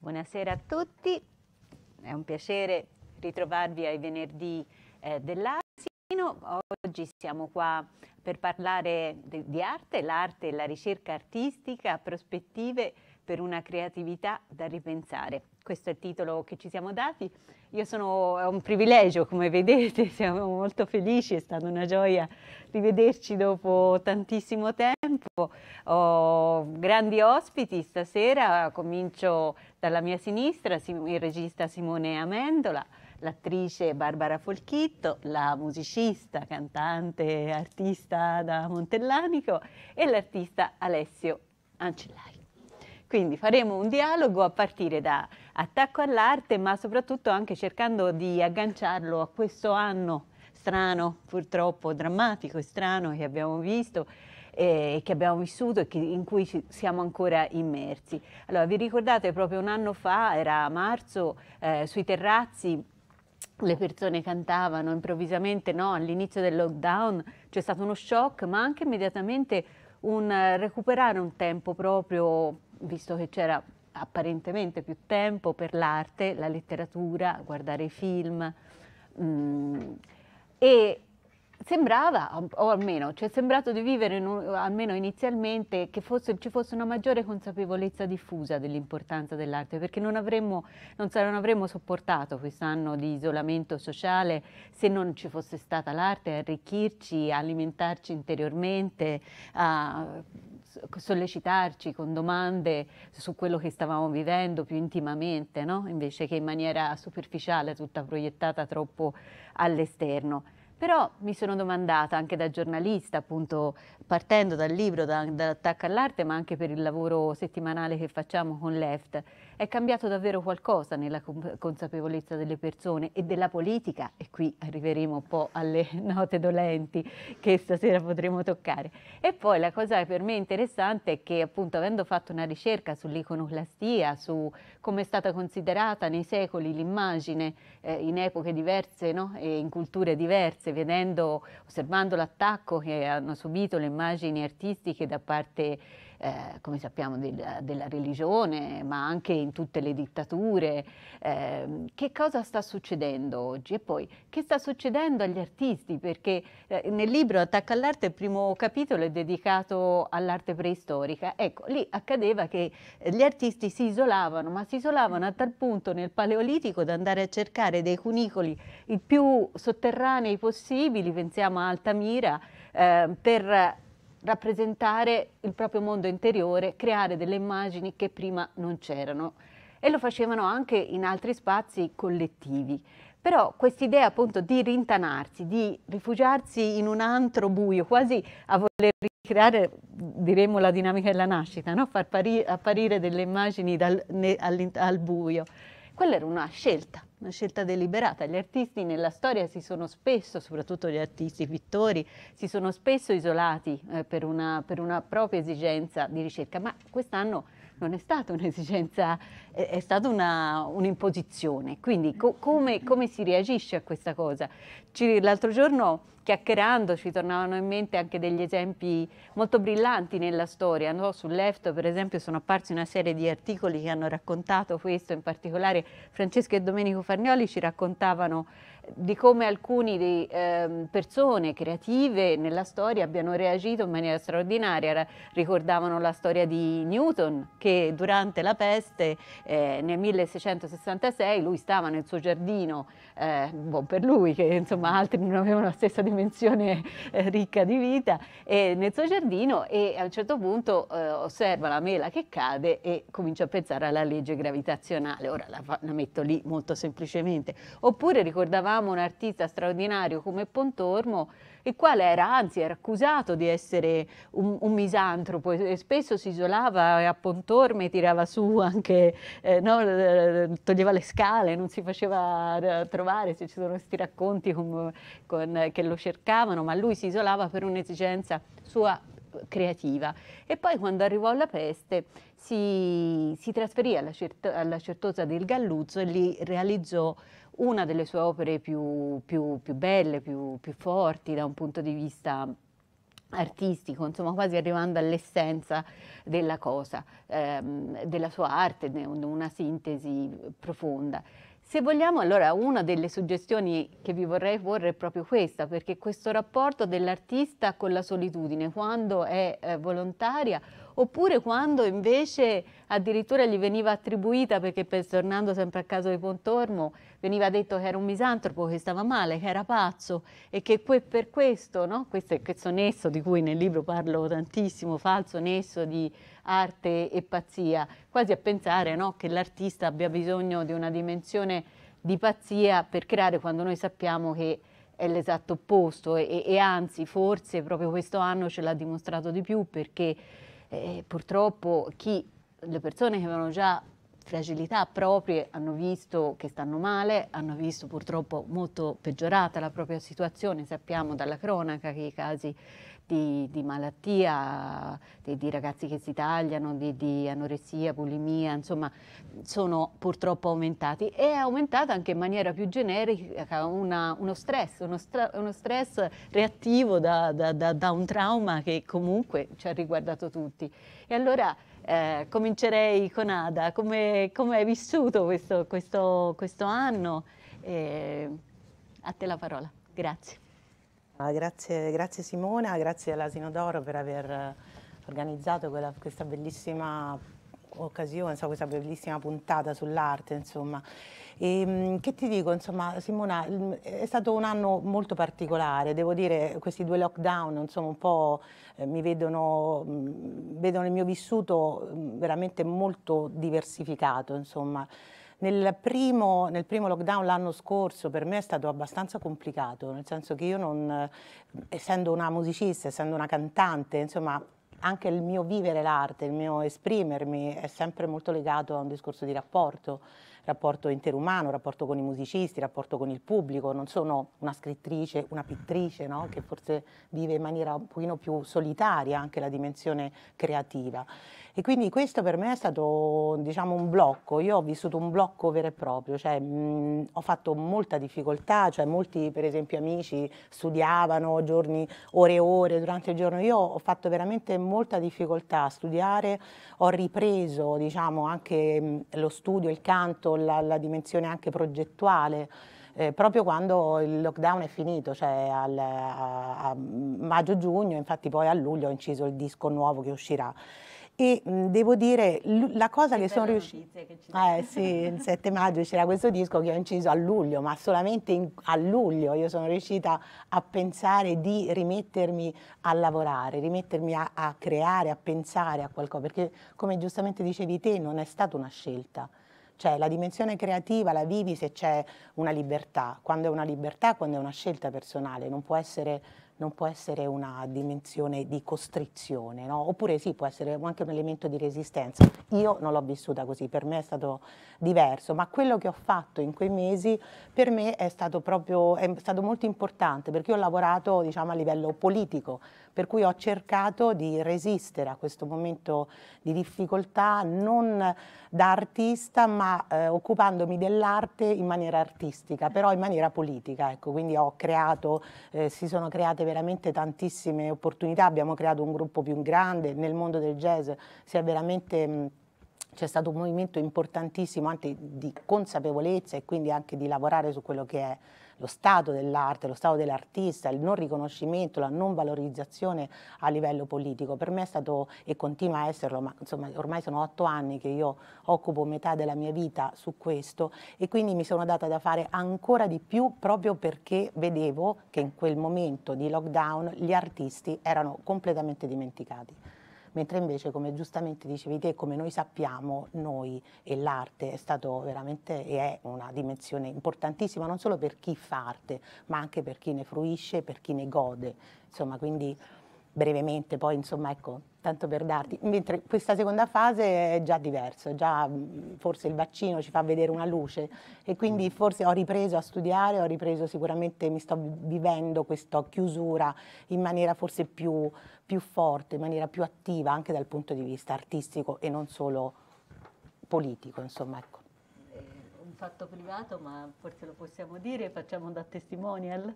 Buonasera a tutti, è un piacere ritrovarvi ai venerdì eh, dell'Asino. Oggi siamo qua per parlare di, di arte, l'arte e la ricerca artistica, prospettive per una creatività da ripensare. Questo è il titolo che ci siamo dati. Io sono, è un privilegio, come vedete, siamo molto felici, è stata una gioia rivederci dopo tantissimo tempo. Ho grandi ospiti stasera, comincio dalla mia sinistra il regista Simone Amendola, l'attrice Barbara Folchitto, la musicista, cantante, artista da Montellanico e l'artista Alessio Ancellari. Quindi faremo un dialogo a partire da attacco all'arte, ma soprattutto anche cercando di agganciarlo a questo anno strano, purtroppo drammatico e strano che abbiamo visto, eh, che abbiamo vissuto e che, in cui ci, siamo ancora immersi. Allora, vi ricordate proprio un anno fa, era a marzo, eh, sui terrazzi le persone cantavano improvvisamente, no? all'inizio del lockdown c'è stato uno shock, ma anche immediatamente un eh, recuperare un tempo proprio, visto che c'era apparentemente più tempo per l'arte, la letteratura, guardare i film. Mh, mm, e Sembrava, o almeno ci è sembrato di vivere, in un, almeno inizialmente, che fosse, ci fosse una maggiore consapevolezza diffusa dell'importanza dell'arte, perché non avremmo, non, non avremmo sopportato quest'anno di isolamento sociale se non ci fosse stata l'arte a arricchirci, a alimentarci interiormente, a sollecitarci con domande su quello che stavamo vivendo più intimamente, no? invece che in maniera superficiale, tutta proiettata troppo all'esterno. Però mi sono domandata anche da giornalista, appunto partendo dal libro, da, dall'attacco all'arte, ma anche per il lavoro settimanale che facciamo con Left, è cambiato davvero qualcosa nella consapevolezza delle persone e della politica, e qui arriveremo un po' alle note dolenti che stasera potremo toccare. E poi la cosa per me interessante è che appunto avendo fatto una ricerca sull'iconoclastia, su come è stata considerata nei secoli l'immagine eh, in epoche diverse no? e in culture diverse, vedendo, osservando l'attacco che hanno subito le immagini artistiche da parte eh, come sappiamo, del, della religione, ma anche in tutte le dittature. Eh, che cosa sta succedendo oggi? E poi che sta succedendo agli artisti? Perché eh, nel libro Attacca all'arte il primo capitolo è dedicato all'arte preistorica. Ecco, lì accadeva che eh, gli artisti si isolavano, ma si isolavano a tal punto nel Paleolitico da andare a cercare dei cunicoli il più sotterranei possibili, pensiamo a Altamira, ehm, per rappresentare il proprio mondo interiore, creare delle immagini che prima non c'erano e lo facevano anche in altri spazi collettivi. Però quest'idea appunto di rintanarsi, di rifugiarsi in un antro buio, quasi a voler ricreare, diremmo, la dinamica della nascita, no? far apparire delle immagini dal, ne, al, al buio, quella era una scelta una scelta deliberata. Gli artisti nella storia si sono spesso, soprattutto gli artisti pittori, si sono spesso isolati eh, per, una, per, una, propria esigenza di ricerca, ma quest'anno non è stata un'esigenza, è, è stata un'imposizione. Quindi co come, come, si reagisce a questa cosa? l'altro giorno chiacchierando ci tornavano in mente anche degli esempi molto brillanti nella storia. No? Sul Left per esempio sono apparsi una serie di articoli che hanno raccontato questo, in particolare Francesco e Domenico Farnioli ci raccontavano di come alcune eh, persone creative nella storia abbiano reagito in maniera straordinaria. Ricordavano la storia di Newton che durante la peste eh, nel 1666 lui stava nel suo giardino, eh, buon per lui che insomma altri non avevano la stessa dimensione eh, ricca di vita, nel suo giardino e a un certo punto eh, osserva la mela che cade e comincia a pensare alla legge gravitazionale. Ora la, la metto lì molto semplicemente. Oppure ricordavamo avevamo un artista straordinario come Pontormo, il quale era anzi era accusato di essere un, un misantropo e spesso si isolava a Pontorme, tirava su anche, eh, no, toglieva le scale, non si faceva eh, trovare, se ci sono questi racconti con, con, che lo cercavano, ma lui si isolava per un'esigenza sua eh, creativa. E poi quando arrivò la peste si, si trasferì alla, Certo, alla Certosa del Galluzzo e lì realizzò una delle sue opere più, più, più belle, più, più forti da un punto di vista artistico, insomma quasi arrivando all'essenza della cosa ehm, della sua arte, una sintesi profonda. Se vogliamo, allora una delle suggestioni che vi vorrei porre è proprio questa, perché questo rapporto dell'artista con la solitudine, quando è eh, volontaria, oppure quando invece addirittura gli veniva attribuita, perché per, tornando sempre a caso di Pontormo, veniva detto che era un misantropo, che stava male, che era pazzo e che que per questo, no? questo, questo nesso di cui nel libro parlo tantissimo, falso nesso di arte e pazzia, quasi a pensare no, che l'artista abbia bisogno di una dimensione di pazzia per creare quando noi sappiamo che è l'esatto opposto e, e anzi forse proprio questo anno ce l'ha dimostrato di più perché eh, purtroppo chi, le persone che avevano già fragilità proprie hanno visto che stanno male, hanno visto purtroppo molto peggiorata la propria situazione, sappiamo dalla cronaca che i casi di, di malattia, di, di, ragazzi che si tagliano, di, di anoressia, bulimia, insomma sono purtroppo aumentati e è aumentata anche in maniera più generica una, uno, stress, uno, stra, uno stress reattivo da, da, da, da un trauma che comunque ci ha riguardato tutti. E allora eh, comincerei con Ada, come, come hai vissuto questo, questo, questo anno? Eh, a te la parola, grazie. Grazie, grazie Simona, grazie all'Asino d'Oro per aver eh, organizzato quella, questa bellissima occasione, insomma, questa bellissima puntata sull'arte, insomma. E, ehm, che ti dico, insomma, Simona, è stato un anno molto particolare, devo dire, questi due lockdown, insomma, un po' eh, mi vedono, mm, vedono il mio vissuto mm, veramente molto diversificato, insomma. Nel primo, nel primo lockdown l'anno scorso per me è stato abbastanza complicato, nel senso che io non, eh, essendo una musicista, essendo una cantante, insomma anche il mio vivere l'arte, il mio esprimermi è sempre molto legato a un discorso di rapporto, rapporto interumano, rapporto con i musicisti, rapporto con il pubblico, non sono una scrittrice, una pittrice no? che forse vive in maniera un pochino più solitaria anche la dimensione creativa. E quindi questo per me è stato diciamo, un blocco, io ho vissuto un blocco vero e proprio, cioè, mh, ho fatto molta difficoltà, cioè, molti per esempio amici studiavano giorni, ore e ore durante il giorno, io ho fatto veramente molta difficoltà a studiare, ho ripreso diciamo, anche mh, lo studio, il canto, la, la dimensione anche progettuale. Eh, proprio quando il lockdown è finito, cioè al, a, a maggio-giugno, infatti poi a luglio ho inciso il disco nuovo che uscirà e mh, devo dire la cosa che, che sono riuscita eh sì il 7 maggio c'era questo disco che ho inciso a luglio ma solamente in, a luglio io sono riuscita a pensare di rimettermi a lavorare rimettermi a, a creare a pensare a qualcosa perché come giustamente dicevi te non è stata una scelta cioè la dimensione creativa la vivi se c'è una libertà quando è una libertà quando è una scelta personale non può essere non può essere una dimensione di costrizione, no? oppure sì, può essere anche un elemento di resistenza. Io non l'ho vissuta così, per me è stato diverso, ma quello che ho fatto in quei mesi per me è stato proprio è stato molto importante perché ho lavorato diciamo, a livello politico, per cui ho cercato di resistere a questo momento di difficoltà non da artista ma eh, occupandomi dell'arte in maniera artistica, però in maniera politica, ecco, quindi ho creato, eh, si sono create veramente tantissime opportunità, abbiamo creato un gruppo più grande, nel mondo del jazz si è veramente... Mh, mm, c'è stato un movimento importantissimo anche di consapevolezza e quindi anche di lavorare su quello che è lo stato dell'arte, lo stato dell'artista, il non riconoscimento, la non valorizzazione a livello politico. Per me è stato e continua a esserlo, ma insomma ormai sono otto anni che io occupo metà della mia vita su questo e quindi mi sono data da fare ancora di più proprio perché vedevo che in quel momento di lockdown gli artisti erano completamente dimenticati mentre invece come giustamente dicevi te, come noi sappiamo, noi e l'arte è stato veramente e è una dimensione importantissima non solo per chi fa arte, ma anche per chi ne fruisce, per chi ne gode. Insomma, quindi brevemente, poi insomma ecco, tanto per darti. Mentre questa seconda fase è già diversa, già mm, forse il vaccino ci fa vedere una luce e quindi mm. forse ho ripreso a studiare, ho ripreso sicuramente, mi sto vivendo questa chiusura in maniera forse più, più forte, in maniera più attiva anche dal punto di vista artistico e non solo politico, insomma ecco eh, fatto privato, ma forse lo possiamo dire, facciamo da testimonial.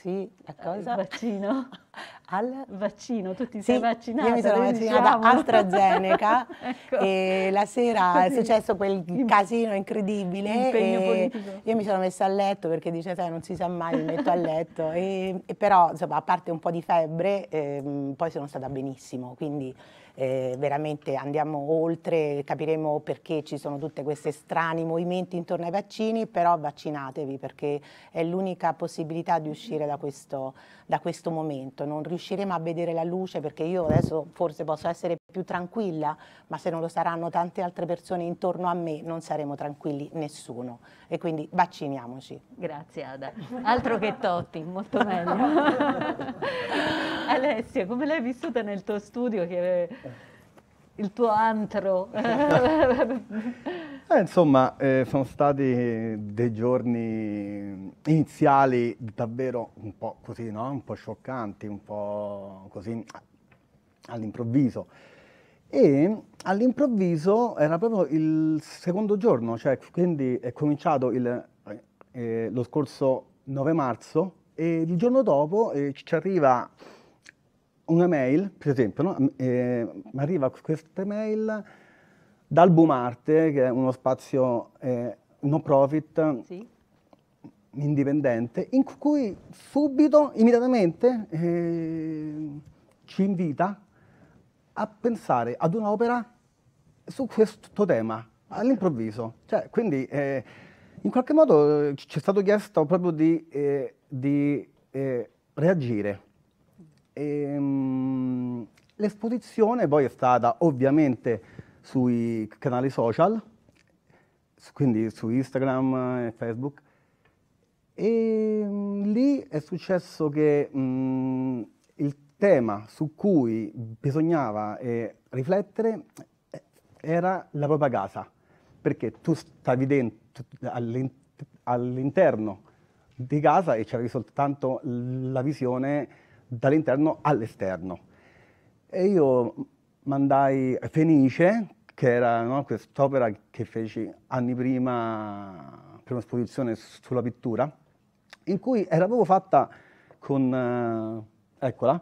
Sì, la cosa. Al vaccino. Al vaccino, tu ti sì, sei vaccinata. Io mi sono vaccinata diciamo. AstraZeneca ecco. e la sera è successo quel casino incredibile. E io mi sono messa a letto perché dice, sai, non si sa mai, mi metto a letto. E, e però, insomma, a parte un po' di febbre, ehm, poi sono stata benissimo, quindi eh, veramente andiamo oltre, capiremo perché ci sono tutti questi strani movimenti intorno ai vaccini, però vaccinatevi perché è l'unica possibilità di uscire da questo da questo momento, non riusciremo a vedere la luce perché io adesso forse posso essere più tranquilla, ma se non lo saranno tante altre persone intorno a me non saremo tranquilli nessuno e quindi vacciniamoci. Grazie Ada, altro che Totti, molto meglio. Alessia, come l'hai vissuta nel tuo studio che il tuo antro? Eh, insomma, eh, sono stati dei giorni iniziali davvero un po' così, no? Un po' scioccanti, un po' così ah, all'improvviso. E all'improvviso era proprio il secondo giorno, cioè quindi è cominciato il, eh, eh lo scorso 9 marzo e il giorno dopo eh, ci arriva una mail, per esempio, no? Eh, mi arriva questa mail dal Bumarte, che è uno spazio eh, no profit, sì. indipendente, in cui subito, immediatamente, eh, ci invita a pensare ad un'opera su questo tema, all'improvviso. Cioè, quindi, eh, in qualche modo eh, ci è stato chiesto proprio di, eh, di eh, reagire. E, ehm, mh, l'esposizione poi è stata ovviamente sui canali social, quindi su Instagram e Facebook. E mm, lì è successo che mh, mm, il tema su cui bisognava eh, riflettere eh, era la propria casa, perché tu stavi dentro, all'interno di casa e c'era soltanto la visione dall'interno all'esterno. E io mm, mandai Fenice, che era no, quest'opera che feci anni prima per un'esposizione sulla pittura, in cui era proprio fatta con, eh, eccola,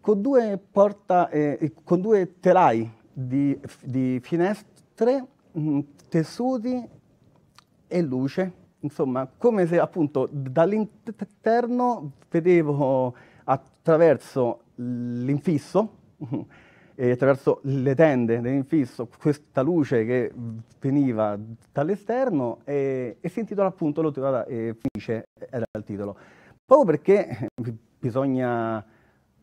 con due, porta, eh, con due telai di, di finestre, mh, tessuti e luce, insomma, come se appunto dall'interno vedevo attraverso l'infisso e attraverso le tende dell'infisso questa luce che veniva dall'esterno e, e si intitola appunto l'ottivata e eh, finisce eh, era il titolo. Proprio perché eh, bisogna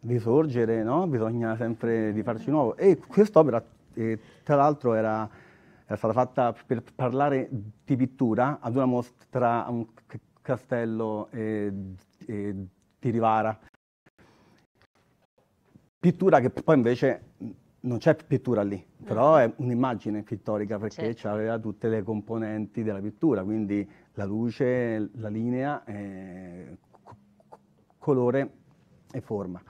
risorgere, no? bisogna sempre rifarci nuovo e quest'opera eh, tra l'altro era, era, stata fatta per parlare di pittura ad una mostra a un castello eh, eh, di Rivara Pittura che poi invece non c'è pittura lì, mm. però è un'immagine pittorica perché certo. aveva tutte le componenti della pittura, quindi la luce, la linea, eh, colore e forma.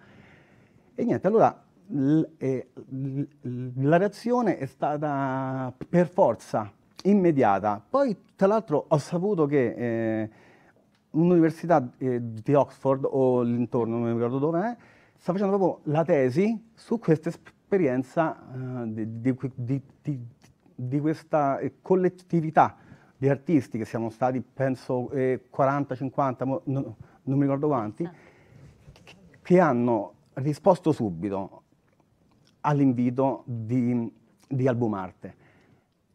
E niente, allora la reazione è stata per forza immediata. Poi, tra l'altro, ho saputo che eh, un'università eh, di Oxford o l'intorno, non mi ricordo dove è, sta facendo proprio la tesi su questa esperienza eh, di, di, di, di, questa eh, collettività di artisti che siamo stati, penso, eh, 40, 50, non, non, mi ricordo quanti, che, hanno risposto subito all'invito di, di Albumarte.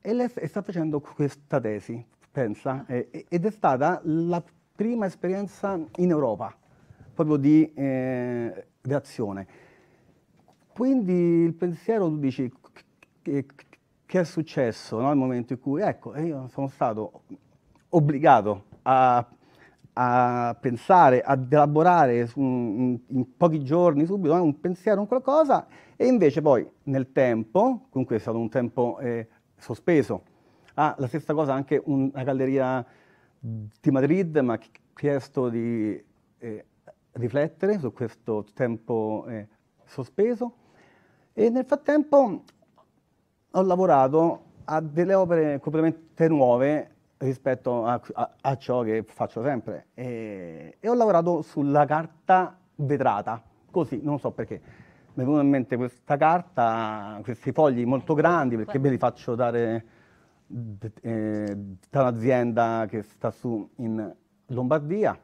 E lei sta facendo questa tesi, pensa, eh, ed è stata la prima esperienza in Europa proprio di eh, reazione. Quindi il pensiero, tu dici, che, che è successo nel no? momento in cui, ecco, io sono stato obbligato a, a pensare, ad elaborare su, in, in, pochi giorni subito un pensiero, un qualcosa, e invece poi nel tempo, comunque è stato un tempo eh, sospeso, ah, la stessa cosa anche una galleria di Madrid mi ha chiesto di eh, riflettere su questo tempo eh, sospeso e nel frattempo ho lavorato a delle opere completamente nuove rispetto a, a, a ciò che faccio sempre e, e, ho lavorato sulla carta vetrata, così, non so perché. Mi è venuta in mente questa carta, questi fogli molto grandi perché me li faccio dare eh, da un'azienda che sta su in Lombardia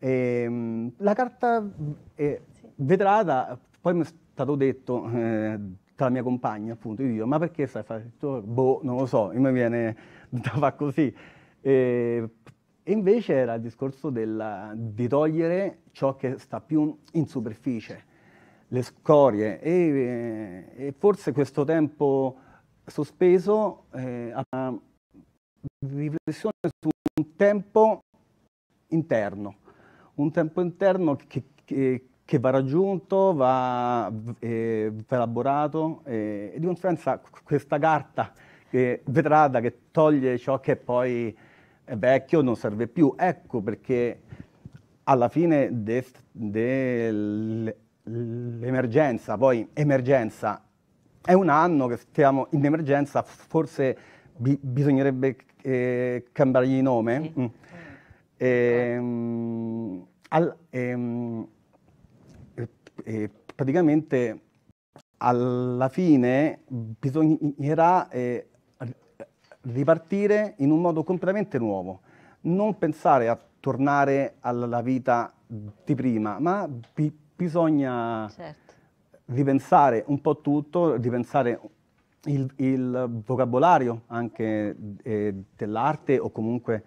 e, ehm, la carta eh, sì. vetrata, poi mi è stato detto eh, tra mia compagna, appunto, io dico, ma perché stai facendo? Boh, non lo so, mi viene da fare così. E, ehm, e invece era il discorso della, di togliere ciò che sta più in superficie, le scorie. E, eh, e forse questo tempo sospeso eh, ha riflessione su un tempo interno un tempo interno che, che, che va raggiunto, va, eh, elaborato eh, e di conseguenza questa carta eh, vetrata che toglie ciò che poi è vecchio non serve più. Ecco perché alla fine dell'emergenza, de poi emergenza, è un anno che stiamo in emergenza, forse bi bisognerebbe eh, cambiargli nome. Sì. Mm. E, mm, al, ehm, eh, eh, praticamente alla fine bisognerà eh, ripartire in un modo completamente nuovo, non pensare a tornare alla vita di prima, ma bi bisogna certo. ripensare un po' tutto, ripensare il, il vocabolario anche eh, dell'arte o comunque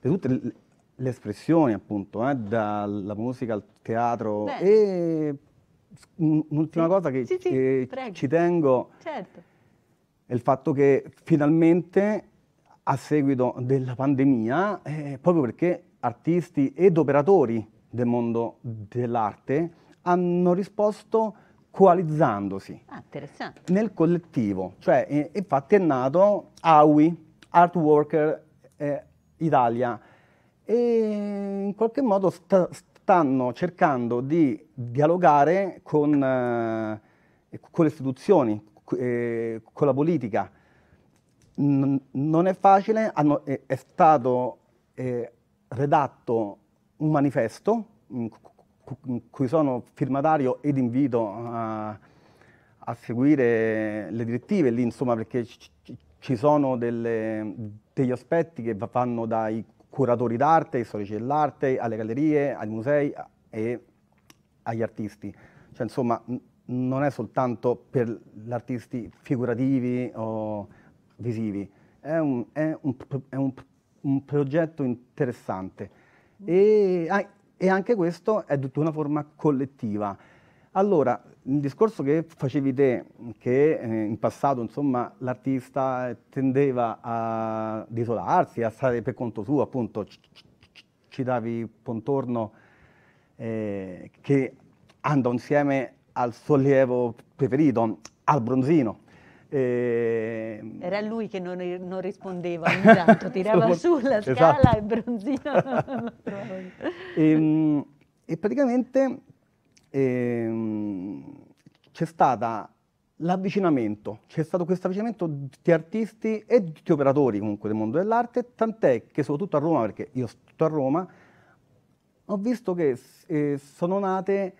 di tutte le espressioni appunto, eh, dalla musica al teatro Bene. e un'ultima sì. cosa che, sì, sì, che ci tengo certo. è il fatto che finalmente a seguito della pandemia, eh, proprio perché artisti ed operatori del mondo dell'arte hanno risposto coalizzandosi ah, nel collettivo, cioè eh, infatti è nato AWI, Art Worker eh, Italia, e in qualche modo sta, stanno cercando di dialogare con, eh, con le istituzioni, eh, con la politica. N non è facile, hanno, è, è, stato eh, redatto un manifesto in cui sono firmatario ed invito a, a seguire le direttive lì, insomma, perché ci sono delle, degli aspetti che vanno dai curatori d'arte, storici dell'arte, alle gallerie, ai musei e agli artisti. Cioè, insomma, non è soltanto per gli artisti figurativi o visivi, è un, è un, è un, un progetto interessante. E, e anche questo è tutta una forma collettiva. Allora, il discorso che facevi te, che eh, in passato insomma, l'artista tendeva a isolarsi, a stare per conto suo, appunto, ci davi contorno eh, che andò insieme al sollievo preferito, al bronzino. E... Eh, Era lui che non, non rispondeva ogni tanto, tirava su la scala e esatto. bronzino. e, ehm, e praticamente ehm, c'è stato l'avvicinamento, c'è stato questo avvicinamento di artisti e di operatori comunque del mondo dell'arte, tant'è che soprattutto a Roma, perché io sto a Roma, ho visto che eh, sono nate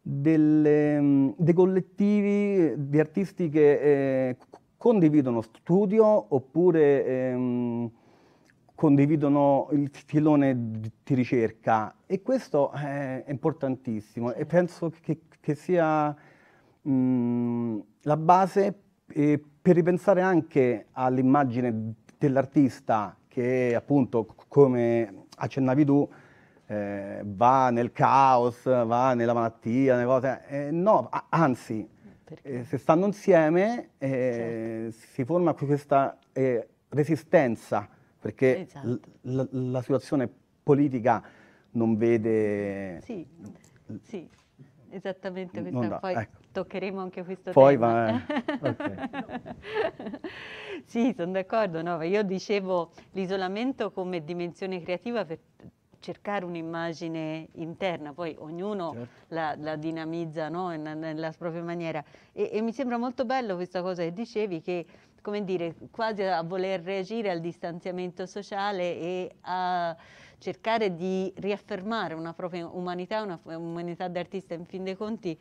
delle, dei collettivi di artisti che eh, condividono studio oppure... Ehm, condividono il filone di ricerca e questo eh, è importantissimo e penso che, che sia mh, mm, la base eh, per ripensare anche all'immagine dell'artista che appunto come accennavi tu eh, va nel caos, va nella malattia, nelle cose. Eh, no, anzi, eh, se stanno insieme eh, certo. si forma questa resistenza perché esatto. l- la situazione politica non vede... Sì, sì esattamente, da, poi ecco. toccheremo anche questo poi tema. Va, eh. okay. sì, sono d'accordo, no? io dicevo l'isolamento come dimensione creativa per cercare un'immagine interna, poi ognuno certo. la, la, dinamizza no? nella, nella propria maniera e, e mi sembra molto bello questa cosa che dicevi che come dire, quasi a voler reagire al distanziamento sociale e a cercare di riaffermare una propria umanità, una umanità d'artista in fin dei conti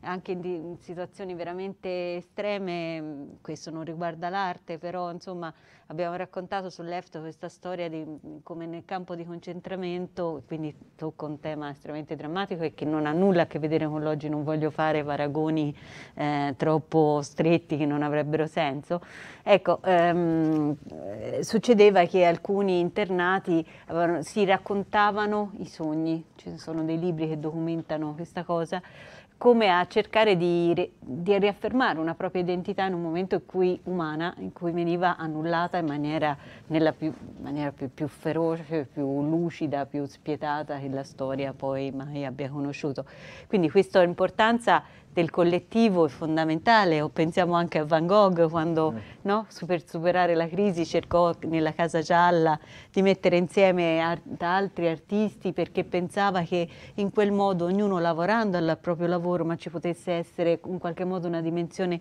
anche in situazioni veramente estreme, mm, questo non riguarda l'arte, però insomma abbiamo raccontato sull'EFTO questa storia di mm, come nel campo di concentramento, quindi tocca un tema estremamente drammatico e che non ha nulla a che vedere con l'oggi, non voglio fare paragoni eh, troppo stretti che non avrebbero senso. Ecco, ehm, eh, succedeva che alcuni internati avevano, si raccontavano i sogni, ci sono dei libri che documentano questa cosa, come a cercare di, di, riaffermare una propria identità in un momento in cui, umana, in cui veniva annullata in maniera, nella più, maniera più, più, feroce, più lucida, più spietata che la storia poi mai abbia conosciuto. Quindi questa importanza del collettivo è fondamentale, o pensiamo anche a Van Gogh quando mm. no, per superare la crisi cercò nella Casa Gialla di mettere insieme art altri artisti perché pensava che in quel modo ognuno lavorando al proprio lavoro ma ci potesse essere in qualche modo una dimensione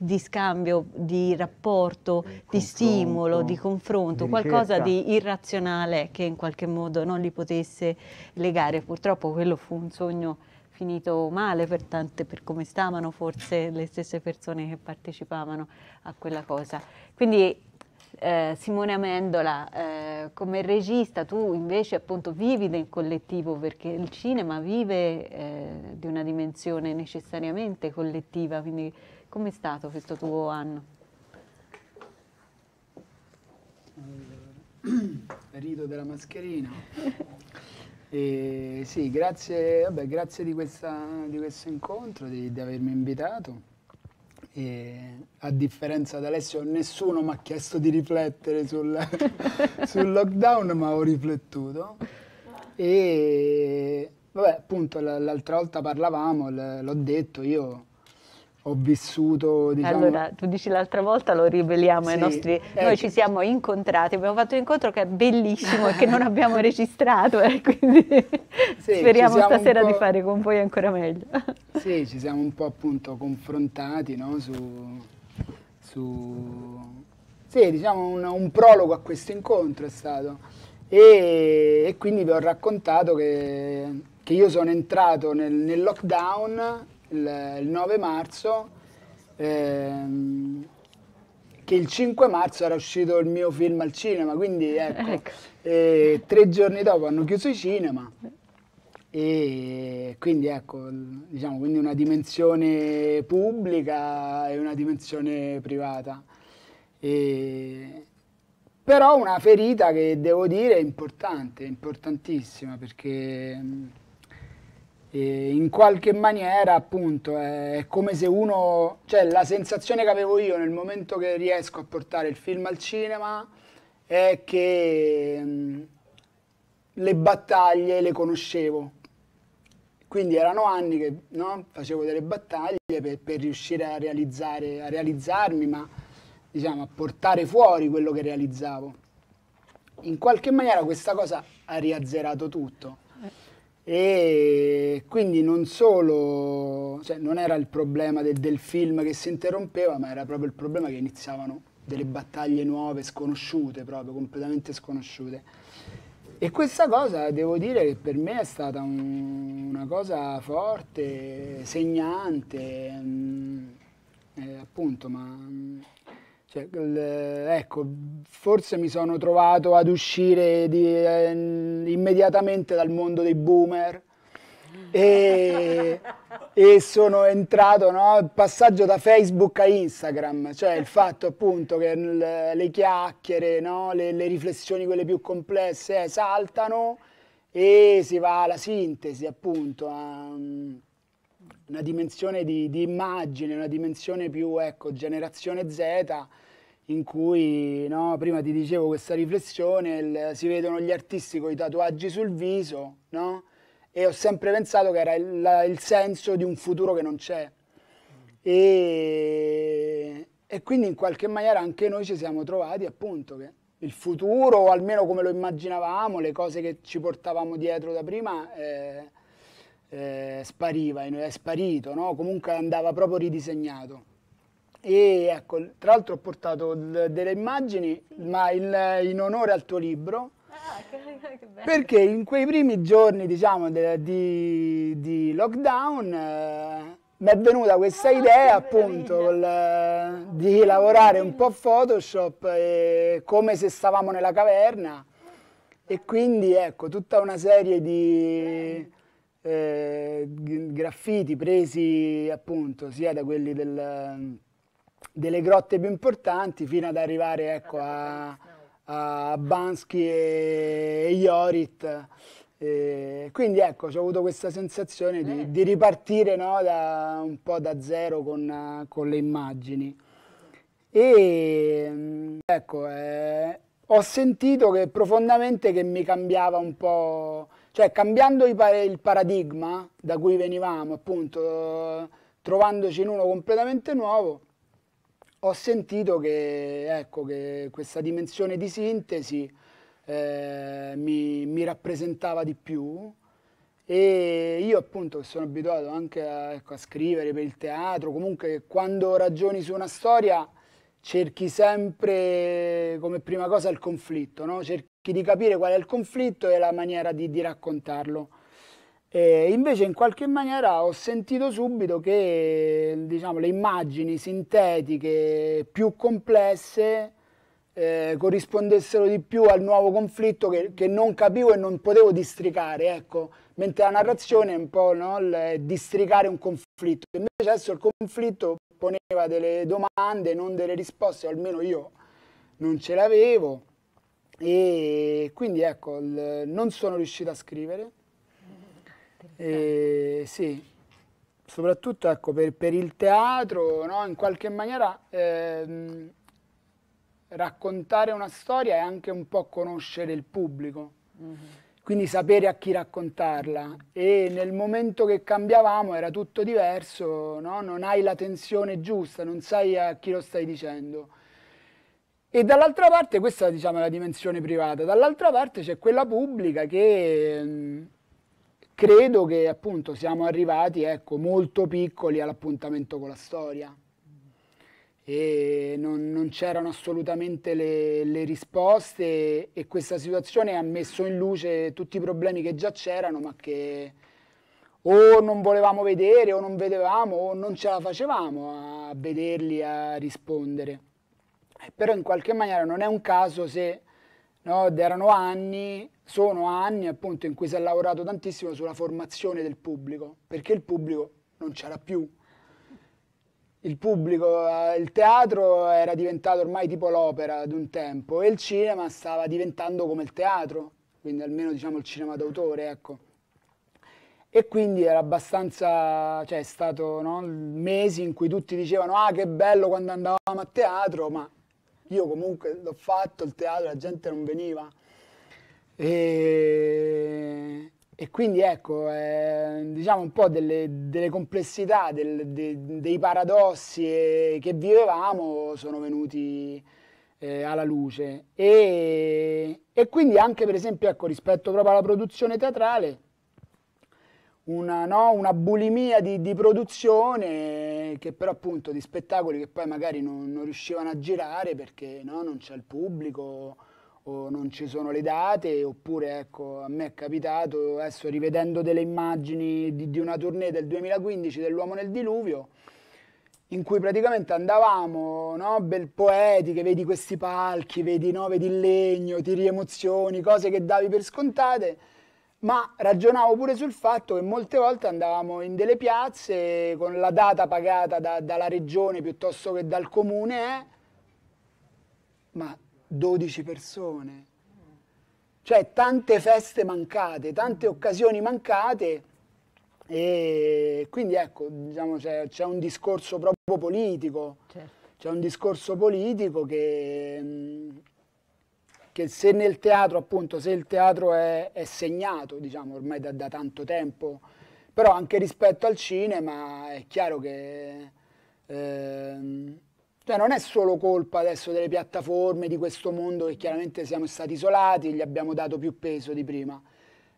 di scambio, di rapporto, di stimolo, di confronto, di qualcosa di irrazionale che in qualche modo non li potesse legare. Purtroppo quello fu un sogno finito male per, tante, per come stavano forse le stesse persone che partecipavano a quella cosa. Quindi eh, Simone Amendola, eh, come regista tu invece appunto vivi nel collettivo perché il cinema vive eh, di una dimensione necessariamente collettiva, quindi com'è stato questo tuo anno? Allora, periodo della mascherina. E sì, grazie, vabbè, grazie di, questa, di, questo incontro, di, di avermi invitato. E a differenza di Alessio, nessuno mi ha chiesto di riflettere sul, sul lockdown, ma ho riflettuto. E vabbè, appunto, l'altra volta parlavamo, l'ho detto, io ho vissuto. Diciamo... Allora, tu dici l'altra volta lo riveliamo sì, ai nostri. Eh, noi ci siamo incontrati, abbiamo fatto un incontro che è bellissimo e che non abbiamo registrato, eh, quindi sì, speriamo stasera di fare con voi ancora meglio. Sì, ci siamo un po' appunto confrontati no, su, su... Sì, diciamo un, un prologo a questo incontro è stato. E, e, quindi vi ho raccontato che, che io sono entrato nel, nel lockdown il, 9 marzo, ehm, che il 5 marzo era uscito il mio film al cinema, quindi ecco, ecco. Eh, tre giorni dopo hanno chiuso i cinema e quindi ecco, diciamo, quindi una dimensione pubblica e una dimensione privata. E, però una ferita che devo dire è importante, importantissima perché e in qualche maniera appunto è come se uno, cioè la sensazione che avevo io nel momento che riesco a portare il film al cinema è che mh, mm, le battaglie le conoscevo, quindi erano anni che no, facevo delle battaglie per, per riuscire a, realizzare, a realizzarmi, ma diciamo, a portare fuori quello che realizzavo. In qualche maniera questa cosa ha riazzerato tutto e quindi non solo, cioè non era il problema de, del film che si interrompeva, ma era proprio il problema che iniziavano delle battaglie nuove, sconosciute proprio, completamente sconosciute. E questa cosa devo dire che per me è stata un, una cosa forte, segnante, mh, mm, eh, appunto, ma mh, mm, cioè, ecco, forse mi sono trovato ad uscire di, eh, immediatamente dal mondo dei boomer e, e sono entrato, no? passaggio da Facebook a Instagram, cioè il fatto appunto che le chiacchiere, no? le, le, riflessioni quelle più complesse eh, saltano e si va alla sintesi appunto. A, una dimensione di, di immagine, una dimensione più ecco, generazione Z in cui no, prima ti dicevo questa riflessione, il, si vedono gli artisti con i tatuaggi sul viso, no? e ho sempre pensato che era il, la, il senso di un futuro che non c'è. E, e, quindi in qualche maniera anche noi ci siamo trovati appunto che il futuro, o almeno come lo immaginavamo, le cose che ci portavamo dietro da prima, eh, eh, spariva, è sparito, no? comunque andava proprio ridisegnato. E ecco, tra l'altro ho portato delle immagini, ma il, in onore al tuo libro, ah, perché in quei primi giorni diciamo de, di, di, lockdown eh, mi è venuta questa ah, idea appunto col, di lavorare un po' Photoshop e, come se stavamo nella caverna e quindi ecco tutta una serie di eh, graffiti presi appunto sia da quelli del, delle grotte più importanti fino ad arrivare ecco, a, a Bansky e, Iorit. E quindi ecco, ho avuto questa sensazione di, di ripartire no, da, un po' da zero con, con le immagini. E ecco, eh, ho sentito che profondamente che mi cambiava un po' Cioè cambiando il paradigma da cui venivamo, appunto, trovandoci in uno completamente nuovo, ho sentito che, ecco, che questa dimensione di sintesi eh, mi, mi, rappresentava di più e io appunto che sono abituato anche a, ecco, a scrivere per il teatro, comunque quando ragioni su una storia cerchi sempre come prima cosa il conflitto, no? cerchi di capire qual è il conflitto e la maniera di, di raccontarlo. E invece in qualche maniera ho sentito subito che diciamo, le immagini sintetiche più complesse eh, corrispondessero di più al nuovo conflitto che, che non capivo e non potevo districare, ecco. mentre la narrazione è un po' no, districare un conflitto, invece adesso il conflitto poneva delle domande, non delle risposte, o almeno io non ce l'avevo. E quindi ecco, non sono riuscito a scrivere. E, sì, soprattutto ecco, per, per, il teatro, no? in qualche maniera eh, raccontare una storia è anche un po' conoscere il pubblico. Mm -hmm quindi sapere a chi raccontarla. E nel momento che cambiavamo era tutto diverso, no? non hai la tensione giusta, non sai a chi lo stai dicendo. E dall'altra parte, questa diciamo, è la dimensione privata, dall'altra parte c'è quella pubblica che mh, mm, credo che appunto siamo arrivati ecco, molto piccoli all'appuntamento con la storia e non, non c'erano assolutamente le, le risposte e, questa situazione ha messo in luce tutti i problemi che già c'erano ma che o non volevamo vedere o non vedevamo o non ce la facevamo a vederli, a rispondere. Però in qualche maniera non è un caso se no, erano anni, sono anni appunto in cui si è lavorato tantissimo sulla formazione del pubblico, perché il pubblico non c'era più il pubblico, eh, il teatro era diventato ormai tipo l'opera ad un tempo e il cinema stava diventando come il teatro, quindi almeno diciamo il cinema d'autore, ecco. E quindi era abbastanza, cioè è stato no, mesi in cui tutti dicevano ah che bello quando andavamo a teatro, ma io comunque l'ho fatto il teatro, la gente non veniva. E e quindi ecco, eh, diciamo un po' delle, delle complessità, del, de, dei paradossi eh, che vivevamo sono venuti eh, alla luce. E, e, quindi anche per esempio ecco, rispetto proprio alla produzione teatrale, una, no, una bulimia di, di, produzione che però appunto di spettacoli che poi magari non, non riuscivano a girare perché no, non c'è il pubblico o non ci sono le date, oppure ecco, a me è capitato adesso rivedendo delle immagini di, di una tournée del 2015 dell'Uomo nel Diluvio, in cui praticamente andavamo, no, bel poetiche, vedi questi palchi, vedi, no, di legno, ti riemozioni, cose che davi per scontate, ma ragionavo pure sul fatto che molte volte andavamo in delle piazze con la data pagata da, dalla regione piuttosto che dal comune, eh, ma 12 persone. Cioè tante feste mancate, tante occasioni mancate e quindi ecco, diciamo, c'è, c'è un discorso proprio politico. Certo. C'è un discorso politico che, che, se nel teatro, appunto, se il teatro è, è segnato, diciamo, ormai da, da tanto tempo, però anche rispetto al cinema è chiaro che... Ehm, cioè non è solo colpa adesso delle piattaforme, di questo mondo che chiaramente siamo stati isolati, gli abbiamo dato più peso di prima.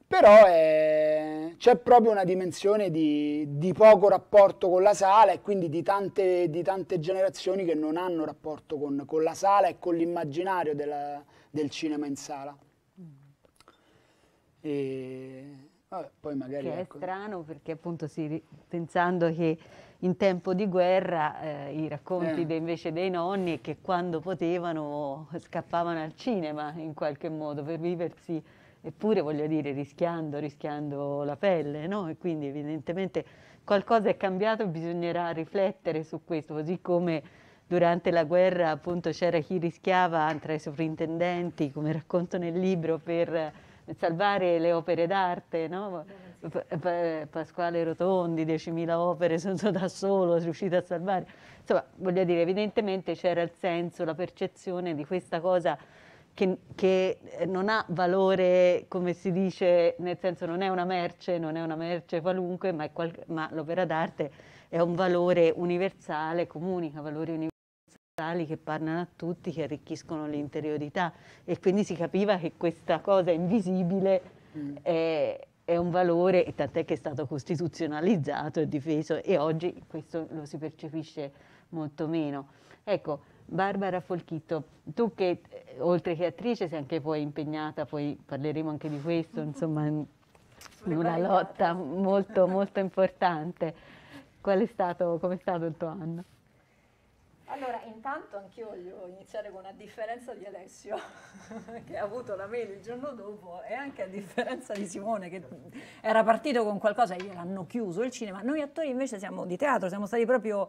Però è... Eh, c'è proprio una dimensione di, di, poco rapporto con la sala e quindi di tante, di tante generazioni che non hanno rapporto con, con la sala e con l'immaginario della, del cinema in sala. E... Vabbè, poi magari... Che è ecco. strano perché appunto si, pensando che in tempo di guerra eh, i racconti eh. invece dei nonni che quando potevano scappavano al cinema in qualche modo per viversi, eppure voglio dire rischiando, rischiando la pelle, no? E quindi evidentemente qualcosa è cambiato e bisognerà riflettere su questo, così come durante la guerra appunto c'era chi rischiava tra i sovrintendenti, come racconto nel libro, per salvare le opere d'arte, no? Pasquale Rotondi, 10.000 opere senza da solo, è riuscito a salvare. Insomma, voglio dire, evidentemente c'era il senso, la percezione di questa cosa che, che, non ha valore, come si dice, nel senso non è una merce, non è una merce qualunque, ma, ma l'opera d'arte è un valore universale, comunica valori universali che parlano a tutti, che arricchiscono l'interiorità e quindi si capiva che questa cosa invisibile mm. è, è, un valore e tant'è che è stato costituzionalizzato e difeso e oggi questo lo si percepisce molto meno. Ecco, Barbara Folchitto, tu che eh, oltre che attrice sei anche poi impegnata, poi parleremo anche di questo, mm-hmm. insomma, in una lotta molto molto importante. Qual è stato, com'è stato il tuo anno? Allora, intanto anch'io voglio iniziare con a differenza di Alessio, che ha avuto la mail il giorno dopo, e anche a differenza di Simone, che era partito con qualcosa e gliel'hanno chiuso il cinema. Noi attori invece siamo di teatro, siamo stati proprio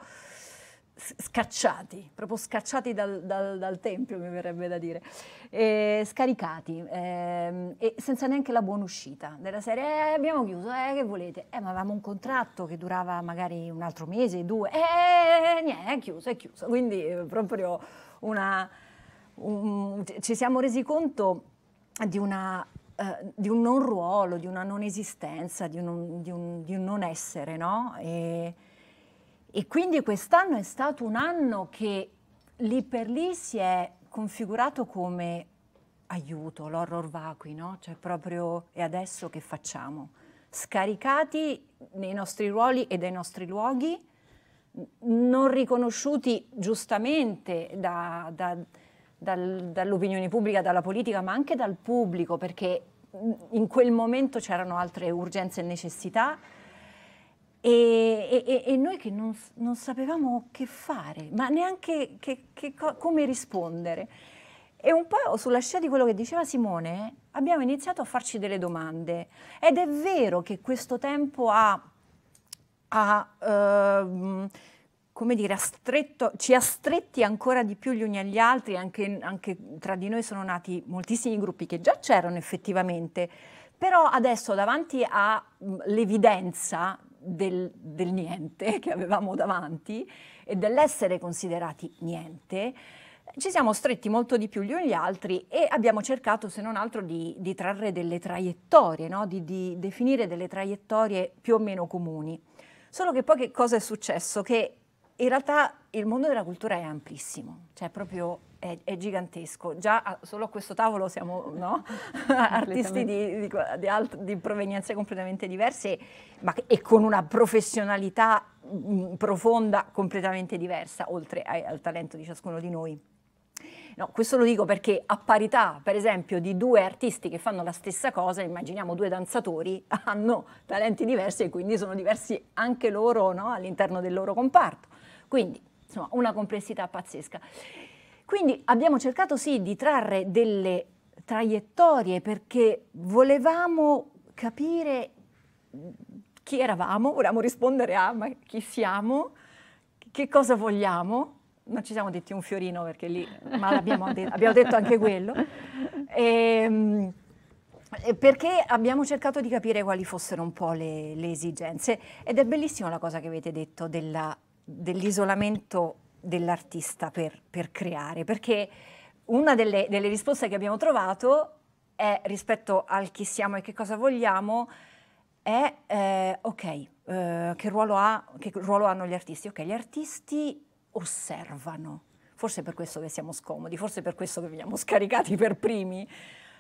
scacciati, proprio scacciati dal, dal, dal, tempio mi verrebbe da dire, e scaricati ehm, e senza neanche la buona uscita della serie, eh, abbiamo chiuso, eh, che volete, eh, ma avevamo un contratto che durava magari un altro mese, due, eh, eh, eh niente, è chiuso, è chiuso, quindi eh, proprio una, un, ci siamo resi conto di una di un non ruolo, di una non esistenza, di un, di un, di un non essere, no? E, e quindi quest'anno è stato un anno che lì per lì si è configurato come aiuto, l'horror va qui, no? Cioè proprio e adesso che facciamo? Scaricati nei nostri ruoli e dai nostri luoghi, non riconosciuti giustamente da, da, dal, dall'opinione pubblica, dalla politica, ma anche dal pubblico, perché in quel momento c'erano altre urgenze e necessità e, e, e, noi che non, non, sapevamo che fare, ma neanche che, che, come rispondere. E un po' sulla scia di quello che diceva Simone, abbiamo iniziato a farci delle domande. Ed è vero che questo tempo ha, ha ehm, come dire, ha stretto, ci ha stretti ancora di più gli uni agli altri, anche, anche tra di noi sono nati moltissimi gruppi che già c'erano effettivamente, però adesso davanti all'evidenza mhmm, del, del niente che avevamo davanti e dell'essere considerati niente, ci siamo stretti molto di più gli uni gli altri e abbiamo cercato, se non altro, di, di trarre delle traiettorie, no? di, di, definire delle traiettorie più o meno comuni. Solo che poi che cosa è successo? Che in realtà il mondo della cultura è amplissimo, cioè proprio è, è gigantesco. Già a, ah, solo a questo tavolo siamo no? artisti di, di, di, alt, di, provenienze completamente diverse ma, e con una professionalità mh, mm, profonda completamente diversa, oltre ai, al talento di ciascuno di noi. No, questo lo dico perché a parità, per esempio, di due artisti che fanno la stessa cosa, immaginiamo due danzatori, hanno talenti diversi e quindi sono diversi anche loro no? all'interno del loro comparto. Quindi, insomma, una complessità pazzesca. Quindi abbiamo cercato sì di trarre delle traiettorie perché volevamo capire chi eravamo, volevamo rispondere a ma chi siamo, che cosa vogliamo. Non ci siamo detti un fiorino perché lì, eh, ma abbiamo, de abbiamo detto anche quello. Ehm, e, perché abbiamo cercato di capire quali fossero un po' le, le esigenze ed è bellissima la cosa che avete detto dell'isolamento dell'artista per, per, creare, perché una delle, delle risposte che abbiamo trovato è rispetto al chi siamo e che cosa vogliamo, è eh, ok, eh, che, ruolo ha, che, ruolo hanno gli artisti? Ok, gli artisti osservano, forse è per questo che siamo scomodi, forse è per questo che veniamo scaricati per primi,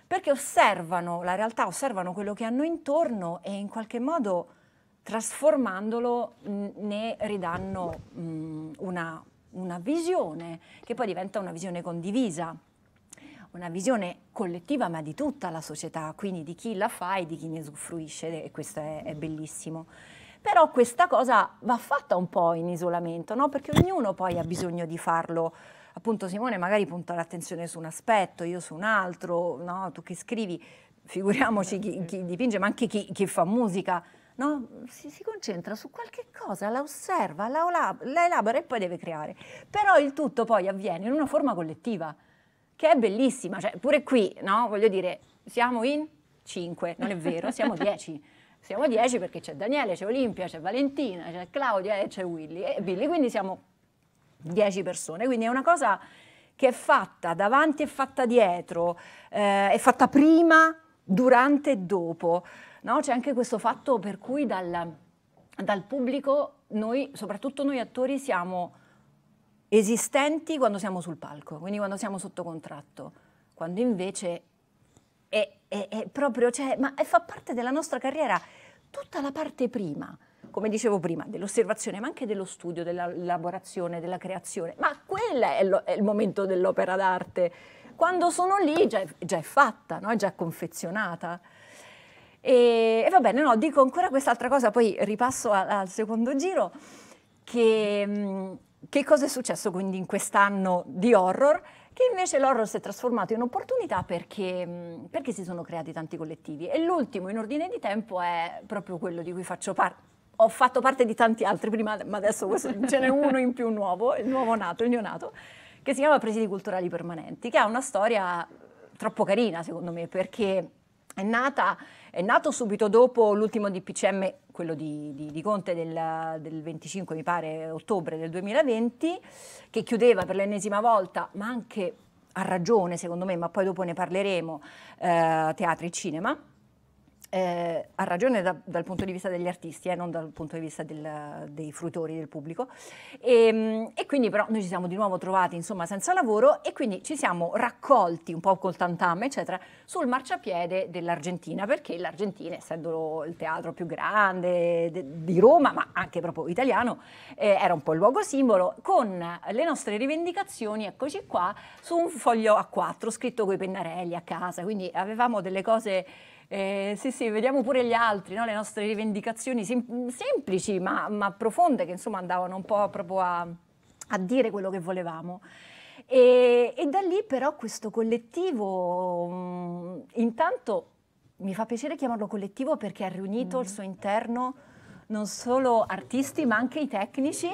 perché osservano la realtà, osservano quello che hanno intorno e in qualche modo trasformandolo ne ridanno mh, una una visione che poi diventa una visione condivisa una visione collettiva ma di tutta la società, quindi di chi la fa e di chi ne usufruisce e questo è, è bellissimo. Però questa cosa va fatta un po' in isolamento, no? perché ognuno poi ha bisogno di farlo. Appunto Simone magari punta l'attenzione su un aspetto, io su un altro, no? tu che scrivi, figuriamoci chi, chi dipinge, ma anche chi, chi fa musica no? si, si, concentra su qualche cosa, la osserva, la, la elabora e poi deve creare. Però il tutto poi avviene in una forma collettiva, che è bellissima, cioè, pure qui, no? voglio dire, siamo in cinque, non è vero, siamo dieci. Siamo 10 perché c'è Daniele, c'è Olimpia, c'è Valentina, c'è Claudia e c'è Willy e Billy, quindi siamo dieci persone, quindi è una cosa che è fatta davanti e fatta dietro, eh, è fatta prima, durante e dopo. No? C'è anche questo fatto per cui dal, dal pubblico noi, soprattutto noi attori, siamo esistenti quando siamo sul palco, quindi quando siamo sotto contratto, quando invece è, è, è proprio, cioè, ma è, fa parte della nostra carriera tutta la parte prima, come dicevo prima, dell'osservazione, ma anche dello studio, dell'elaborazione, della creazione, ma quello è, lo, è il momento dell'opera d'arte. Quando sono lì già, già è fatta, no? è già confezionata. E, e va bene, no, dico ancora quest'altra cosa, poi ripasso a, al secondo giro, che, mm, che cosa è successo quindi in quest'anno di horror? che invece l'horror si è trasformato in opportunità perché, mm, perché, si sono creati tanti collettivi. E l'ultimo in ordine di tempo è proprio quello di cui faccio parte. Ho fatto parte di tanti altri prima, ma adesso ce n'è uno in più nuovo, il nuovo nato, il neonato, che si chiama Presidi Culturali Permanenti, che ha una storia troppo carina secondo me perché è nata è nato subito dopo l'ultimo DPCM, quello di, di, di Conte del, del, 25, mi pare, ottobre del 2020, che chiudeva per l'ennesima volta, ma anche a ragione secondo me, ma poi dopo ne parleremo, eh, teatri e cinema eh, ha ragione da, dal punto di vista degli artisti, eh, non dal punto di vista del, dei fruitori, del pubblico. E, ehm, e, quindi però noi ci siamo di nuovo trovati insomma senza lavoro e quindi ci siamo raccolti un po' col tantam eccetera sul marciapiede dell'Argentina perché l'Argentina essendo il teatro più grande de, di Roma ma anche proprio italiano eh, era un po' il luogo simbolo con le nostre rivendicazioni eccoci qua su un foglio a quattro scritto coi pennarelli a casa quindi avevamo delle cose eh, sì, sì, vediamo pure gli altri, no? le nostre rivendicazioni sem semplici ma, ma, profonde che insomma andavano un po' proprio a, a dire quello che volevamo. E, e, da lì però questo collettivo, mh, mm, intanto mi fa piacere chiamarlo collettivo perché ha riunito mm. al suo interno non solo artisti ma anche i tecnici,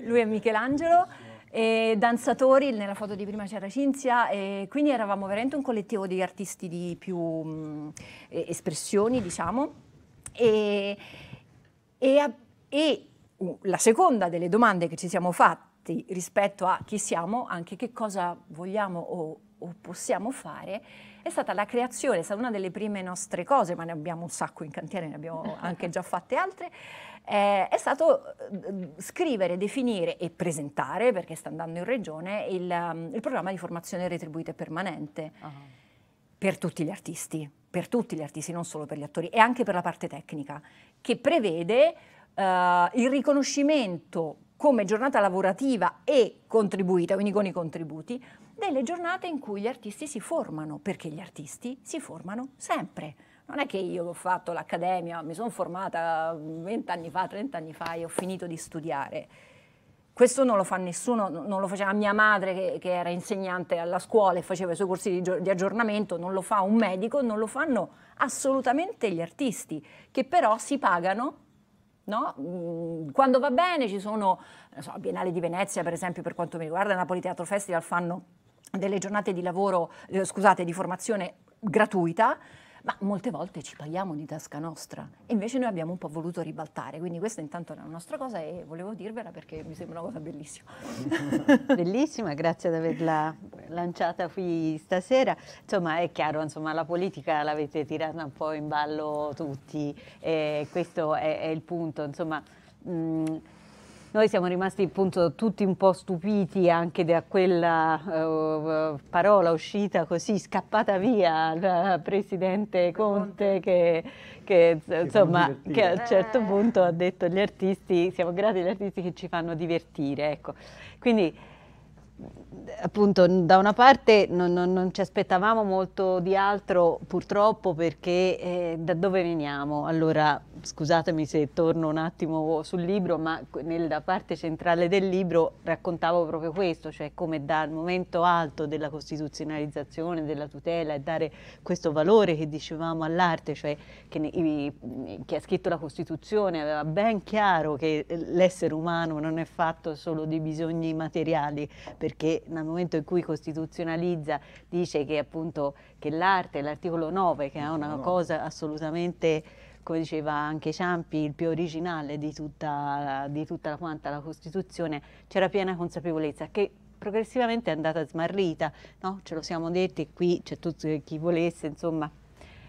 lui è Michelangelo e danzatori, nella foto di prima c'era Cinzia, e quindi eravamo veramente un collettivo di artisti di più mh, mm, espressioni, diciamo. E, e, e la seconda delle domande che ci siamo fatti rispetto a chi siamo, anche che cosa vogliamo o, o possiamo fare, è stata la creazione, è stata una delle prime nostre cose, ma ne abbiamo un sacco in cantiere, ne abbiamo anche già fatte altre, eh, è stato ehm, scrivere, definire e presentare, perché sta andando in regione, il, um, il programma di formazione retribuita e permanente uh-huh. per tutti gli artisti, per tutti gli artisti, non solo per gli attori, e anche per la parte tecnica, che prevede uh, il riconoscimento come giornata lavorativa e contribuita, quindi con i contributi, delle giornate in cui gli artisti si formano, perché gli artisti si formano sempre non è che io ho fatto l'accademia, mi sono formata 20 anni fa, 30 anni fa e ho finito di studiare. Questo non lo fa nessuno, non lo faceva mia madre che, che era insegnante alla scuola e faceva i suoi corsi di, di, aggiornamento, non lo fa un medico, non lo fanno assolutamente gli artisti, che però si pagano. No? Mm, quando va bene ci sono, non so, Biennale di Venezia per esempio per quanto mi riguarda, Napoli Teatro Festival fanno delle giornate di lavoro, eh, scusate, di formazione gratuita, ma molte volte ci paghiamo di tasca nostra e invece noi abbiamo un po' voluto ribaltare, quindi questa intanto è una nostra cosa e volevo dirvela perché mi sembra una cosa bellissima. bellissima, grazie ad averla lanciata qui stasera. Insomma è chiaro, insomma, la politica l'avete tirata un po' in ballo tutti, e questo è, è il punto, insomma... Mh, mm, noi siamo rimasti appunto tutti un po' stupiti anche da quella uh, parola uscita così scappata via al presidente Conte che, che, insomma, che a un certo punto ha detto gli artisti siamo grati agli artisti che ci fanno divertire. Ecco. Quindi, appunto da una parte non, non, non, ci aspettavamo molto di altro purtroppo perché eh, da dove veniamo? Allora scusatemi se torno un attimo sul libro ma nella parte centrale del libro raccontavo proprio questo, cioè come dal momento alto della costituzionalizzazione, della tutela e dare questo valore che dicevamo all'arte, cioè che ne, i, chi ha scritto la Costituzione aveva ben chiaro che eh, l'essere umano non è fatto solo di bisogni materiali perché nel momento in cui costituzionalizza dice che appunto che l'arte, l'articolo 9, che è una cosa assolutamente come diceva anche Ciampi, il più originale di tutta, di tutta la, quanta la Costituzione, c'era piena consapevolezza che progressivamente è andata smarrita, no? ce lo siamo detti, qui c'è tutto chi volesse, insomma,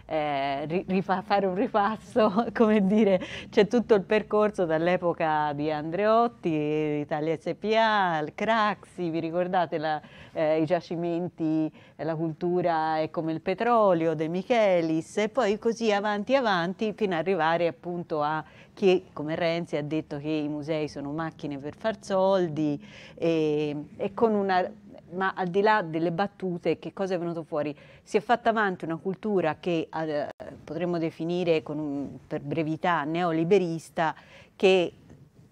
eh, ri, fare un ripasso, come dire, c'è tutto il percorso dall'epoca di Andreotti, Italia SPA, il Craxi, vi ricordate la, eh, i giacimenti, la cultura è come il petrolio, De Michelis e poi così avanti avanti fino ad arrivare appunto a chi come Renzi ha detto che i musei sono macchine per far soldi e, e con una ma al di là delle battute, che cosa è venuto fuori? Si è fatta avanti una cultura che eh, potremmo definire un, per brevità neoliberista, che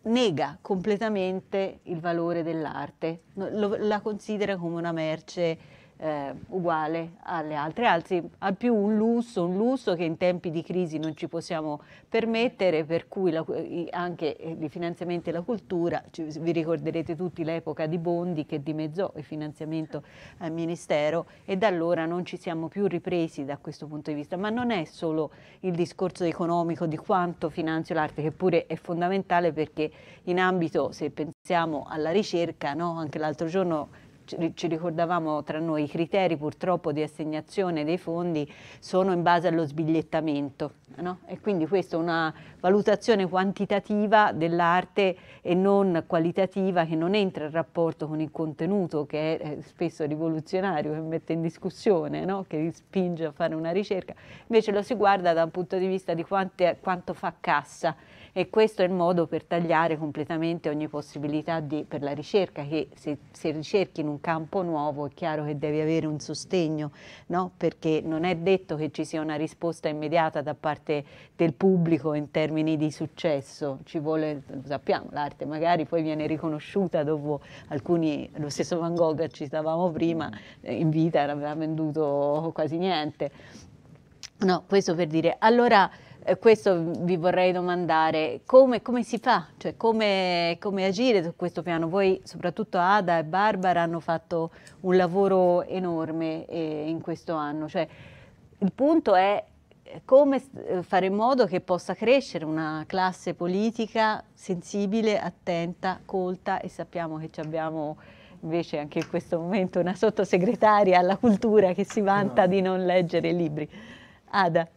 nega completamente il valore dell'arte, la considera come una merce eh, uguale alle altre, anzi ha più un lusso, un lusso che in tempi di crisi non ci possiamo permettere, per cui la, anche eh, i finanziamenti alla cultura, vi ricorderete tutti l'epoca di Bondi che dimezzò il finanziamento al Ministero e da allora non ci siamo più ripresi da questo punto di vista, ma non è solo il discorso economico di quanto finanzio l'arte, che pure è fondamentale perché in ambito, se pensiamo alla ricerca, no? anche l'altro giorno ci ricordavamo tra noi, i criteri purtroppo di assegnazione dei fondi sono in base allo sbigliettamento no? e quindi questa è una valutazione quantitativa dell'arte e non qualitativa che non entra in rapporto con il contenuto che è eh, spesso rivoluzionario, che mette in discussione, no? che spinge a fare una ricerca, invece lo si guarda da un punto di vista di quante, quanto fa cassa e questo è il modo per tagliare completamente ogni possibilità di, per la ricerca, che se, se, ricerchi in un campo nuovo è chiaro che devi avere un sostegno, no? perché non è detto che ci sia una risposta immediata da parte del pubblico in termini di successo, ci vuole, lo sappiamo, l'arte magari poi viene riconosciuta dopo alcuni, lo stesso Van Gogh ci stavamo prima, mm. in vita non aveva venduto quasi niente. No, questo per dire, allora eh, questo vi vorrei domandare, come, come si fa, cioè come, come, agire su questo piano? Voi, soprattutto Ada e Barbara, hanno fatto un lavoro enorme eh, in questo anno, cioè, il punto è eh, come eh, fare in modo che possa crescere una classe politica sensibile, attenta, colta e sappiamo che abbiamo invece anche in questo momento una sottosegretaria alla cultura che si vanta no. di non leggere libri. Ada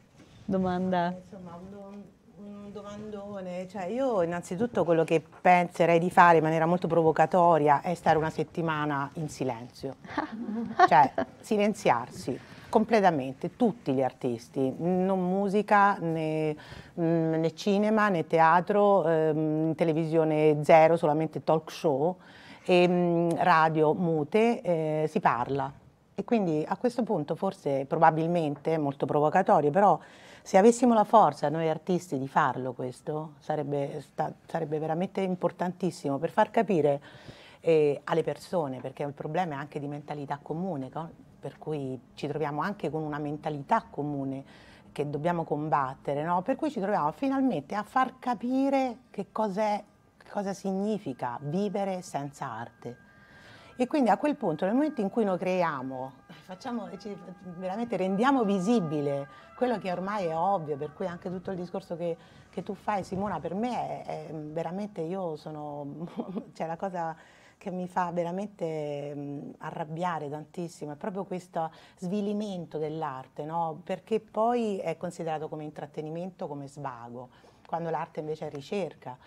domanda. Insomma, un, domandone. Cioè, io innanzitutto quello che penserei di fare in maniera molto provocatoria è stare una settimana in silenzio, cioè silenziarsi completamente tutti gli artisti, non musica né, mm, né cinema né teatro, ehm, televisione zero, solamente talk show, e, mm, radio mute, eh, si parla. E quindi a questo punto forse probabilmente, molto provocatorio, però se avessimo la forza noi artisti di farlo questo sarebbe, sarebbe veramente importantissimo per far capire eh, alle persone, perché il problema è anche di mentalità comune, per cui ci troviamo anche con una mentalità comune che dobbiamo combattere, no? per cui ci troviamo finalmente a far capire che cos'è, cosa significa vivere senza arte. E quindi a quel punto, nel momento in cui noi creiamo, facciamo, veramente rendiamo visibile quello che ormai è ovvio, per cui anche tutto il discorso che, che tu fai, Simona, per me è, è veramente, io sono, cioè la cosa che mi fa veramente mh, mm, arrabbiare tantissimo è proprio questo svilimento dell'arte, no? perché poi è considerato come intrattenimento, come svago, quando l'arte invece è ricerca.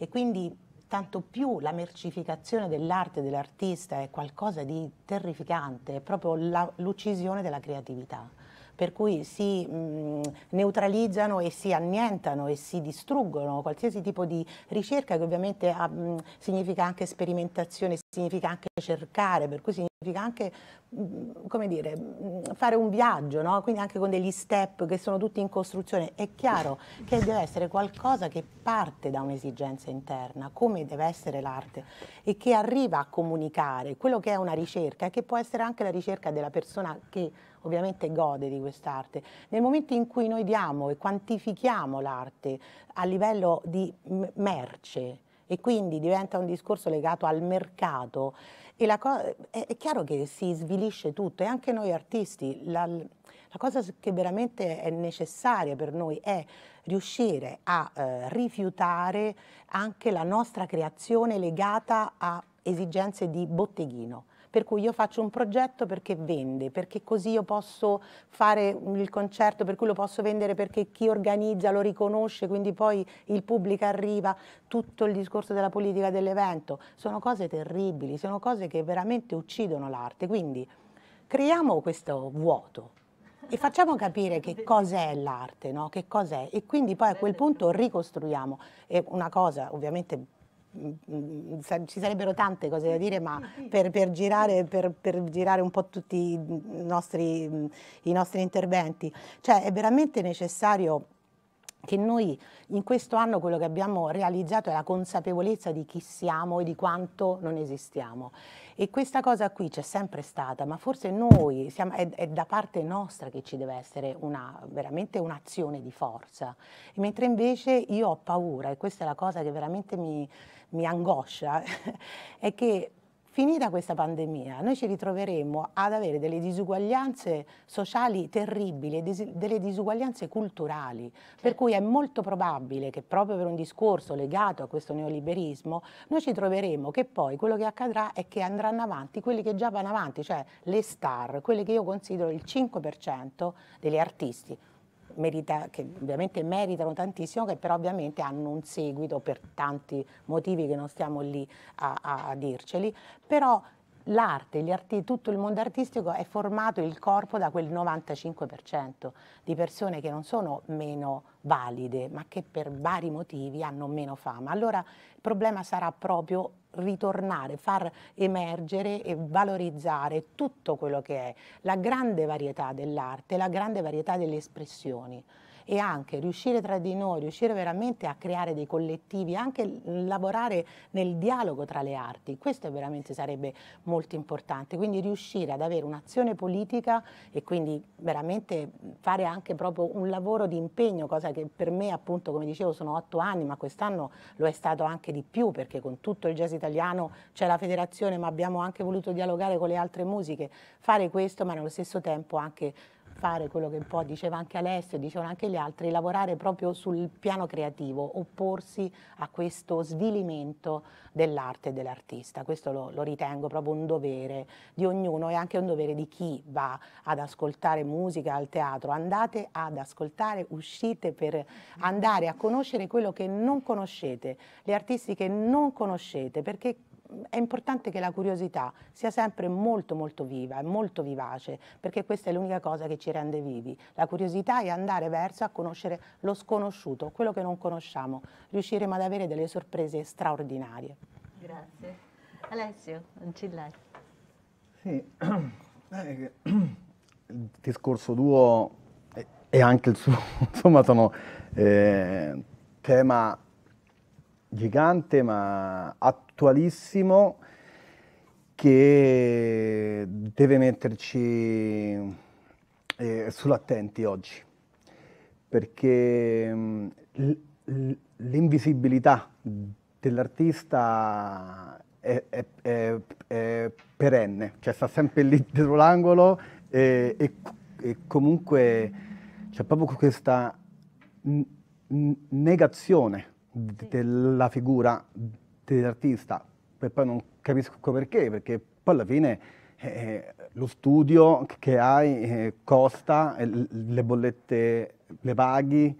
E quindi tanto più la mercificazione dell'arte e dell'artista è qualcosa di terrificante, è proprio l'uccisione della creatività. Per cui si mh, mm, neutralizzano e si annientano e si distruggono qualsiasi tipo di ricerca che ovviamente mh, mm, significa anche sperimentazione, significa anche cercare, per cui significa significa anche mm, come dire, mm, fare un viaggio, no? quindi anche con degli step che sono tutti in costruzione, è chiaro che deve essere qualcosa che parte da un'esigenza interna, come deve essere l'arte, e che arriva a comunicare quello che è una ricerca, e che può essere anche la ricerca della persona che ovviamente gode di quest'arte. Nel momento in cui noi diamo e quantifichiamo l'arte a livello di merce, e quindi diventa un discorso legato al mercato, è, è, chiaro che si svilisce tutto e anche noi artisti, la, la cosa che veramente è necessaria per noi è riuscire a eh, rifiutare anche la nostra creazione legata a esigenze di botteghino per cui io faccio un progetto perché vende, perché così io posso fare il concerto, per cui lo posso vendere perché chi organizza lo riconosce, quindi poi il pubblico arriva, tutto il discorso della politica dell'evento, sono cose terribili, sono cose che veramente uccidono l'arte, quindi creiamo questo vuoto e facciamo capire che cos'è l'arte, no? che cos'è e quindi poi a quel punto ricostruiamo. E una cosa ovviamente Mm, ci sarebbero tante cose da dire, ma per, per, girare, per, per girare, un po' tutti i nostri, i nostri interventi, cioè è veramente necessario che noi in questo anno quello che abbiamo realizzato è la consapevolezza di chi siamo e di quanto non esistiamo. E questa cosa qui c'è sempre stata, ma forse noi, siamo, è, è, da parte nostra che ci deve essere una, veramente un'azione di forza. Mentre invece io ho paura, e questa è la cosa che veramente mi, mi angoscia è che finita questa pandemia noi ci ritroveremo ad avere delle disuguaglianze sociali terribili, delle disuguaglianze culturali, per certo. cui è molto probabile che proprio per un discorso legato a questo neoliberismo noi ci troveremo che poi quello che accadrà è che andranno avanti quelli che già vanno avanti, cioè le star, quelli che io considero il 5% degli artisti merita, che ovviamente meritano tantissimo, che però ovviamente hanno un seguito per tanti motivi che non stiamo lì a, a, a dirceli, però l'arte, arti, tutto il mondo artistico è formato il corpo da quel 95% di persone che non sono meno valide, ma che per vari motivi hanno meno fama. Allora il problema sarà proprio ritornare, far emergere e valorizzare tutto quello che è la grande varietà dell'arte, la grande varietà delle espressioni e anche riuscire tra di noi, riuscire veramente a creare dei collettivi, anche lavorare nel dialogo tra le arti, questo veramente sarebbe molto importante, quindi riuscire ad avere un'azione politica e quindi veramente fare anche proprio un lavoro di impegno, cosa che per me appunto come dicevo sono otto anni, ma quest'anno lo è stato anche di più perché con tutto il jazz italiano c'è la federazione ma abbiamo anche voluto dialogare con le altre musiche, fare questo ma nello stesso tempo anche fare quello che un po' diceva anche Alessio, dicevano anche gli altri, lavorare proprio sul piano creativo, opporsi a questo svilimento dell'arte e dell'artista. Questo lo, lo ritengo proprio un dovere di ognuno e anche un dovere di chi va ad ascoltare musica al teatro. Andate ad ascoltare, uscite per andare a conoscere quello che non conoscete, gli artisti che non conoscete, perché è importante che la curiosità sia sempre molto molto viva e molto vivace, perché questa è l'unica cosa che ci rende vivi. La curiosità è andare verso a conoscere lo sconosciuto, quello che non conosciamo. Riusciremo ad avere delle sorprese straordinarie. Grazie. Alessio un Ancillari. Sì, eh, il discorso duo e anche il suo, insomma, sono eh, tema gigante ma attualissimo che deve metterci eh, sull'attenti oggi, perché mm, l'invisibilità dell'artista è, è, è, è, perenne, cioè sta sempre lì dietro l'angolo e, e, e comunque c'è proprio questa negazione sì. della figura dell'artista e poi non capisco perché, perché poi alla fine eh, lo studio che hai eh, costa, eh, le bollette le paghi,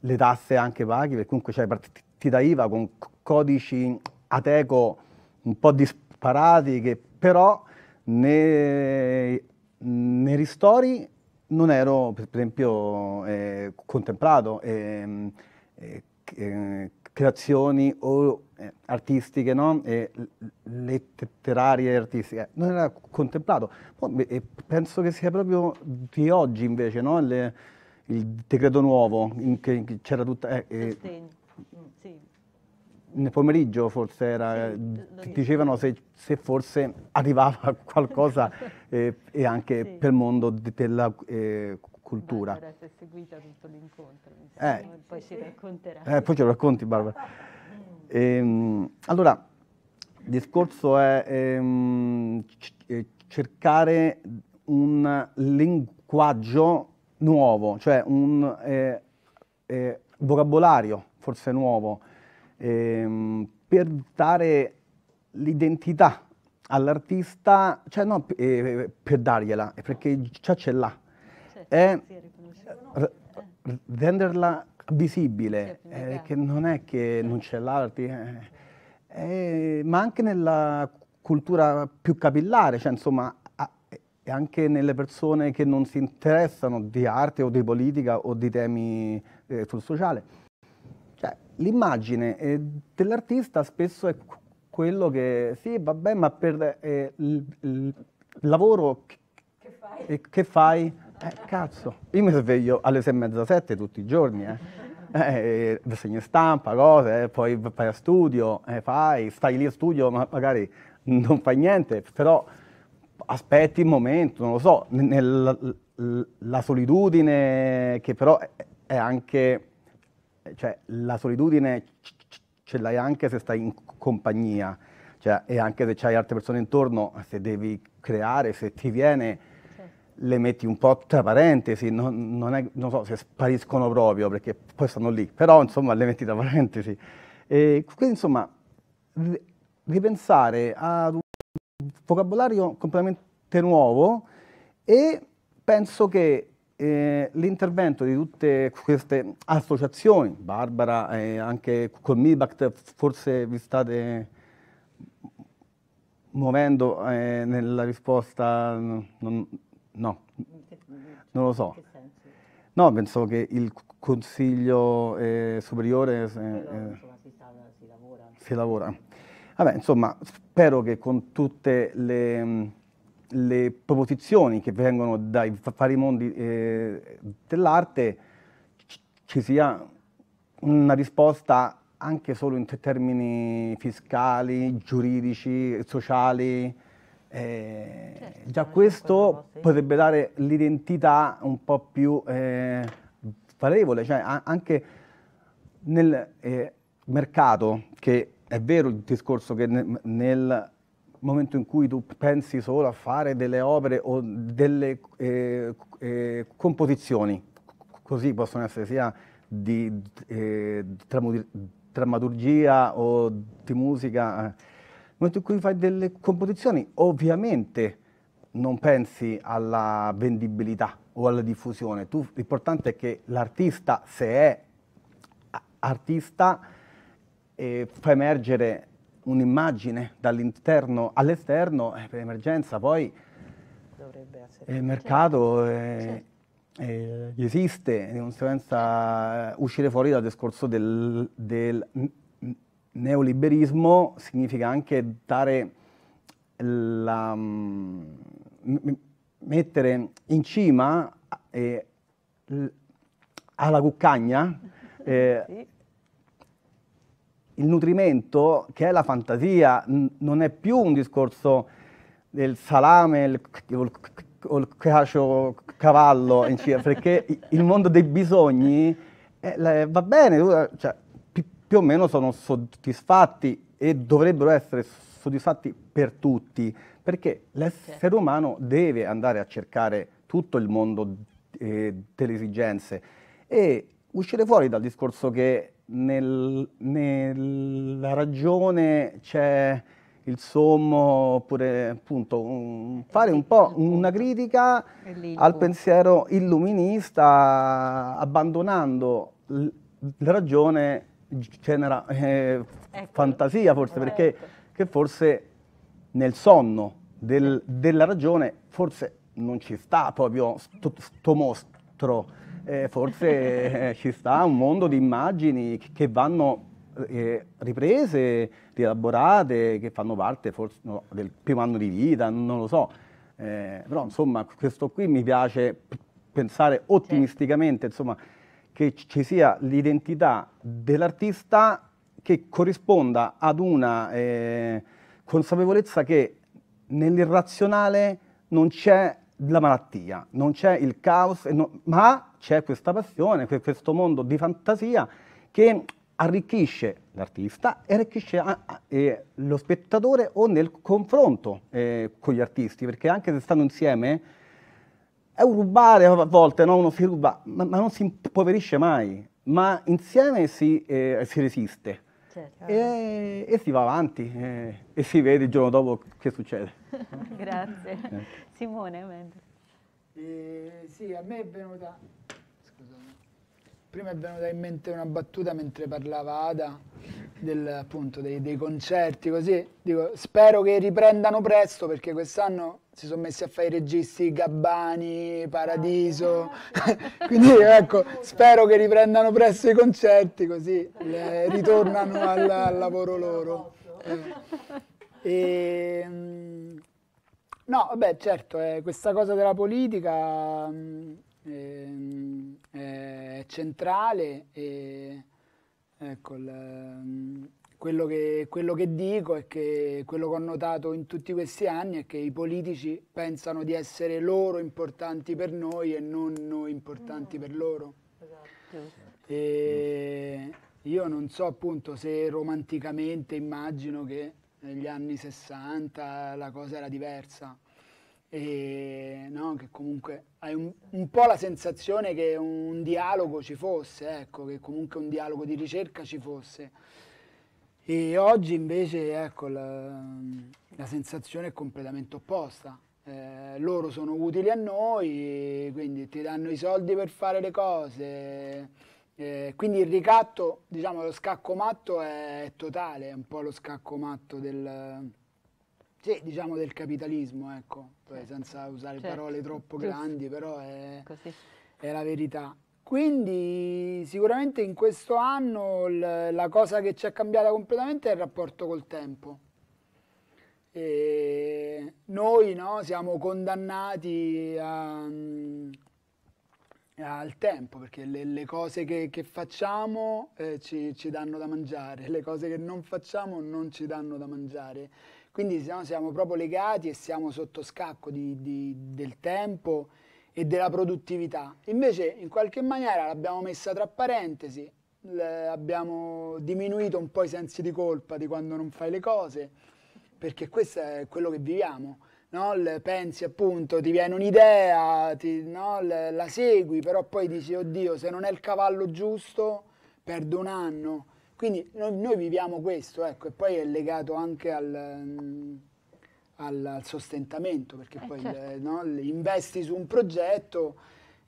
le tasse anche paghi, perché comunque c'hai cioè, partiti da IVA con codici ateco un po' disparati che però nei, nei ristori non ero per esempio eh, contemplato. Ehm, eh, che, creazioni o, eh, artistiche, no? e letterarie e artistiche, eh, non era contemplato. E penso che sia proprio di oggi invece, no? Le, il decreto nuovo, in che, che c'era tutta... Eh, eh, sì. Nel pomeriggio forse era, sì, eh, dicevano se, se, forse arrivava qualcosa e anche sì. per il mondo della eh, cultura. Barbara si è seguita tutto l'incontro, eh, poi si racconterà. Eh, poi ce lo racconti Barbara. Ehm, allora, il discorso è ehm, eh, cercare un linguaggio nuovo, cioè un eh, eh, vocabolario forse nuovo, ehm, per dare l'identità all'artista, cioè no, eh, per dargliela, perché già ce l'ha è eh, renderla visibile, eh, che non è che non c'è l'arte, eh, eh, ma anche nella cultura più capillare, cioè insomma anche nelle persone che non si interessano di arte o di politica o di temi sul sociale. Cioè, l'immagine dell'artista spesso è quello che sì, vabbè, ma per eh, il, il lavoro che fai, che fai eh, cazzo, io mi sveglio alle sei e mezza, sette tutti i giorni, eh. Eh, eh segno stampa, cose, eh, poi vai a studio, eh, fai, stai lì a studio, ma magari non fai niente, però aspetti il momento, non lo so, nella solitudine che però è anche, cioè la solitudine ce l'hai anche se stai in compagnia, cioè, e anche se c'hai altre persone intorno, se devi creare, se ti viene le metti un po' tra parentesi, non, non, è, non so se spariscono proprio perché poi stanno lì, però insomma le metti tra parentesi. E quindi insomma ripensare ad un vocabolario completamente nuovo e penso che eh, l'intervento di tutte queste associazioni, Barbara e anche col MIBACT forse vi state muovendo eh, nella risposta, non, No, non lo so. No, penso che il Consiglio eh, Superiore... Eh, Però, eh, si lavora. Vabbè, insomma, spero che con tutte le, le proposizioni che vengono dai vari mondi eh, dell'arte ci sia una risposta anche solo in termini fiscali, giuridici, sociali, eh, certo, già questo potrebbe dare l'identità un po' più eh, valevole, cioè a- anche nel eh, mercato, che è vero il discorso che ne- nel momento in cui tu pensi solo a fare delle opere o delle eh, eh, composizioni, così possono essere sia di eh, drammaturgia o di musica, nel momento in cui fai delle composizioni, ovviamente non pensi alla vendibilità o alla diffusione. Tu, l'importante è che l'artista, se è artista, eh, fa emergere un'immagine dall'interno all'esterno eh, per emergenza, poi eh, il mercato certo. Eh, certo. Eh, esiste, di conseguenza eh, uscire fuori dal discorso del, del neoliberismo significa anche dare la, mm, mettere in cima eh, alla cuccagna eh, sì. il nutrimento che è la fantasia, non è più un discorso del salame o il cacio cavallo, in cima, perché il mondo dei bisogni eh, va bene, cioè, più o meno sono soddisfatti e dovrebbero essere soddisfatti per tutti, perché l'essere umano deve andare a cercare tutto il mondo eh, delle esigenze e uscire fuori dal discorso che nel, nella ragione c'è il sommo, oppure appunto un, fare un po' una critica al pensiero illuminista, abbandonando la ragione genera eh, ecco. fantasia forse, perché ecco. che forse nel sonno del, della ragione forse non ci sta proprio questo mostro, eh, forse eh, ci sta un mondo di immagini che vanno eh, riprese, rielaborate, che fanno parte forse no, del primo anno di vita, non lo so. Eh, però insomma questo qui mi piace pensare certo. ottimisticamente, insomma, che ci sia l'identità dell'artista che corrisponda ad una eh, consapevolezza che nell'irrazionale non c'è la malattia, non c'è il caos, no, ma c'è questa passione, questo mondo di fantasia che arricchisce l'artista e arricchisce a, a, eh, lo spettatore o nel confronto eh, con gli artisti, perché anche se stanno insieme è un rubare a volte, no? uno si ruba, ma, ma, non si impoverisce mai, ma insieme si, eh, si resiste certo. e, e, si va avanti eh, e si vede il giorno dopo che succede. Grazie. Eh. Simone, eh, sì, a me è venuta prima è venuta in mente una battuta mentre parlava Ada del, appunto, dei, dei, concerti, così dico spero che riprendano presto perché quest'anno si sono messi a fare i registi Gabbani, Paradiso, ah, quindi ecco spero che riprendano presto i concerti così le, ritornano al, al, lavoro loro. Eh, e, ehm, no, vabbè certo, eh, questa cosa della politica... Mh, mm, eh, eh, centrale e ecco, la, ehm, quello, che, quello, che, dico è che quello che ho notato in tutti questi anni è che i politici pensano di essere loro importanti per noi e non noi importanti no. per loro. Esatto. Io non so appunto se romanticamente immagino che negli anni 60 la cosa era diversa, e no, che comunque hai un, un, po' la sensazione che un dialogo ci fosse, ecco, che comunque un dialogo di ricerca ci fosse. E oggi invece ecco, la, la sensazione è completamente opposta. Eh, loro sono utili a noi, quindi ti danno i soldi per fare le cose. Eh, quindi il ricatto, diciamo, lo scacco matto è totale, è un po' lo scacco matto del, sì, diciamo del capitalismo, ecco, cioè, certo, senza usare certo. parole troppo Giusto. grandi, però è, è, la verità. Quindi sicuramente in questo anno la cosa che ci è cambiata completamente è il rapporto col tempo. E noi no, siamo condannati a, mm, al tempo, perché le, le cose che, che facciamo eh, ci, ci danno da mangiare, le cose che non facciamo non ci danno da mangiare quindi no, siamo proprio legati e siamo sotto scacco di, di, del tempo e della produttività. Invece in qualche maniera l'abbiamo messa tra parentesi, abbiamo diminuito un po' i sensi di colpa di quando non fai le cose, perché questo è quello che viviamo. No? pensi appunto, ti viene un'idea, ti, no? la segui, però poi dici, oddio, se non è il cavallo giusto, perdo un anno. Quindi noi, noi viviamo questo, ecco, e poi è legato anche al, mm, al sostentamento, perché eh, poi certo. il, eh, no, investi su un progetto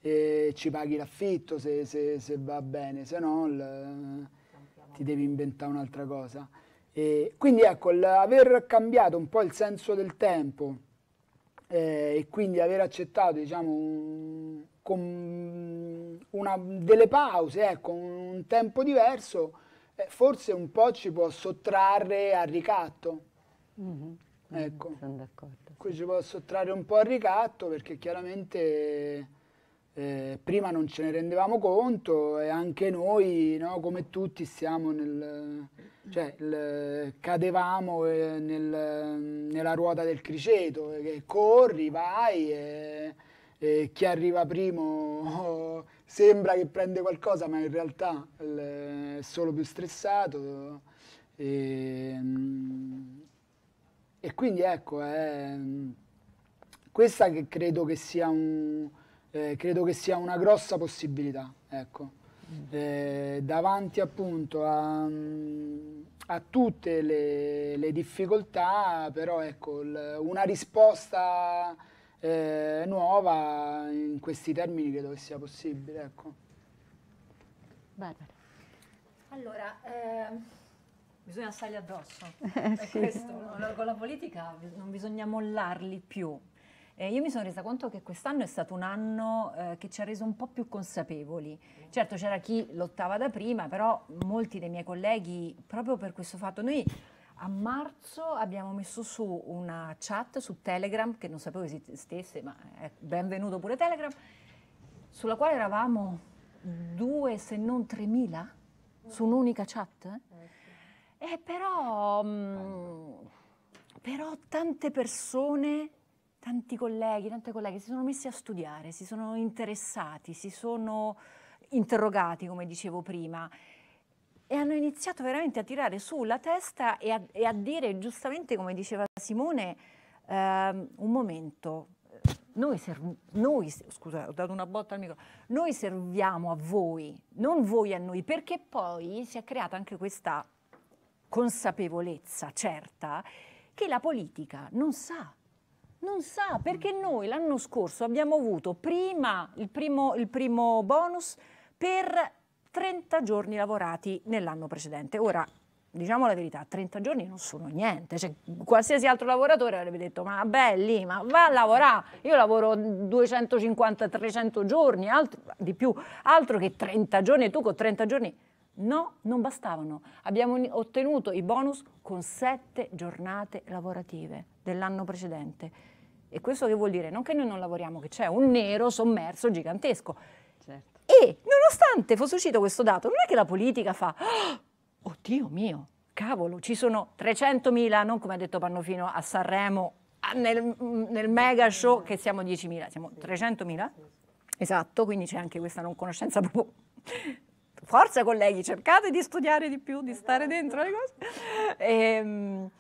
e ci paghi l'affitto se, se, se va bene, se no il, eh, ti devi inventare un'altra cosa. E quindi ecco, aver cambiato un po' il senso del tempo eh, e quindi aver accettato diciamo, un, una, delle pause, ecco, un tempo diverso, eh, forse un po' ci può sottrarre al ricatto. Mm-hmm. Ecco. Mm, sono d'accordo. Qui ci può sottrarre un po' al ricatto perché chiaramente eh, prima non ce ne rendevamo conto e anche noi, no, come tutti, siamo nel, cioè, il, cadevamo eh, nel, nella ruota del criceto, che corri, vai. E, eh, chi arriva primo oh, sembra che prende qualcosa ma in realtà è solo più stressato e, ehm, e quindi ecco è, questa che credo che sia, un, eh, credo che sia una grossa possibilità ecco. Mm. eh, davanti appunto a, a tutte le, le, difficoltà però ecco l, una risposta eh, nuova in questi termini credo che sia possibile. Ecco. Barbara. Allora, eh, bisogna stargli addosso. Eh, sì. questo, Con la politica non bisogna mollarli più. Eh, io mi sono resa conto che quest'anno è stato un anno eh, che ci ha reso un po' più consapevoli. Certo c'era chi lottava da prima, però molti dei miei colleghi, proprio per questo fatto, noi a marzo abbiamo messo su una chat su Telegram, che non sapevo esistesse, ma è benvenuto pure Telegram, sulla quale eravamo due, se non tremila su un'unica chat. Eh, eh però, mm, però tante persone tanti colleghi, tante colleghe si sono messi a studiare, si sono interessati, si sono interrogati, come dicevo prima, e hanno iniziato veramente a tirare su la testa e a, e a dire giustamente, come diceva Simone, ehm, un momento, noi, noi, scusa, micro, noi serviamo a voi, non voi a noi, perché poi si è creata anche questa consapevolezza certa che la politica non sa. Non sa, perché mm. noi l'anno scorso abbiamo avuto prima il primo, il primo bonus per 30 giorni lavorati nell'anno precedente. Ora, diciamo la verità, 30 giorni non sono niente, cioè, qualsiasi altro lavoratore avrebbe detto ma belli, ma va a lavorare, io lavoro 250-300 giorni, altro, di più, altro che 30 giorni, tu con 30 giorni... No, non bastavano. Abbiamo ottenuto i bonus con sette giornate lavorative dell'anno precedente. E questo che vuol dire? Non che noi non lavoriamo, che c'è un nero sommerso gigantesco e nonostante fosse uscito questo dato, non è che la politica fa, oh, oddio mio, cavolo, ci sono 300.000, non come ha detto Pannofino a Sanremo, nel, nel mega show che siamo 10.000, siamo 300.000? Esatto, quindi c'è anche questa non conoscenza proprio forza colleghi, cercate di studiare di più, di stare dentro le cose. E, ehm,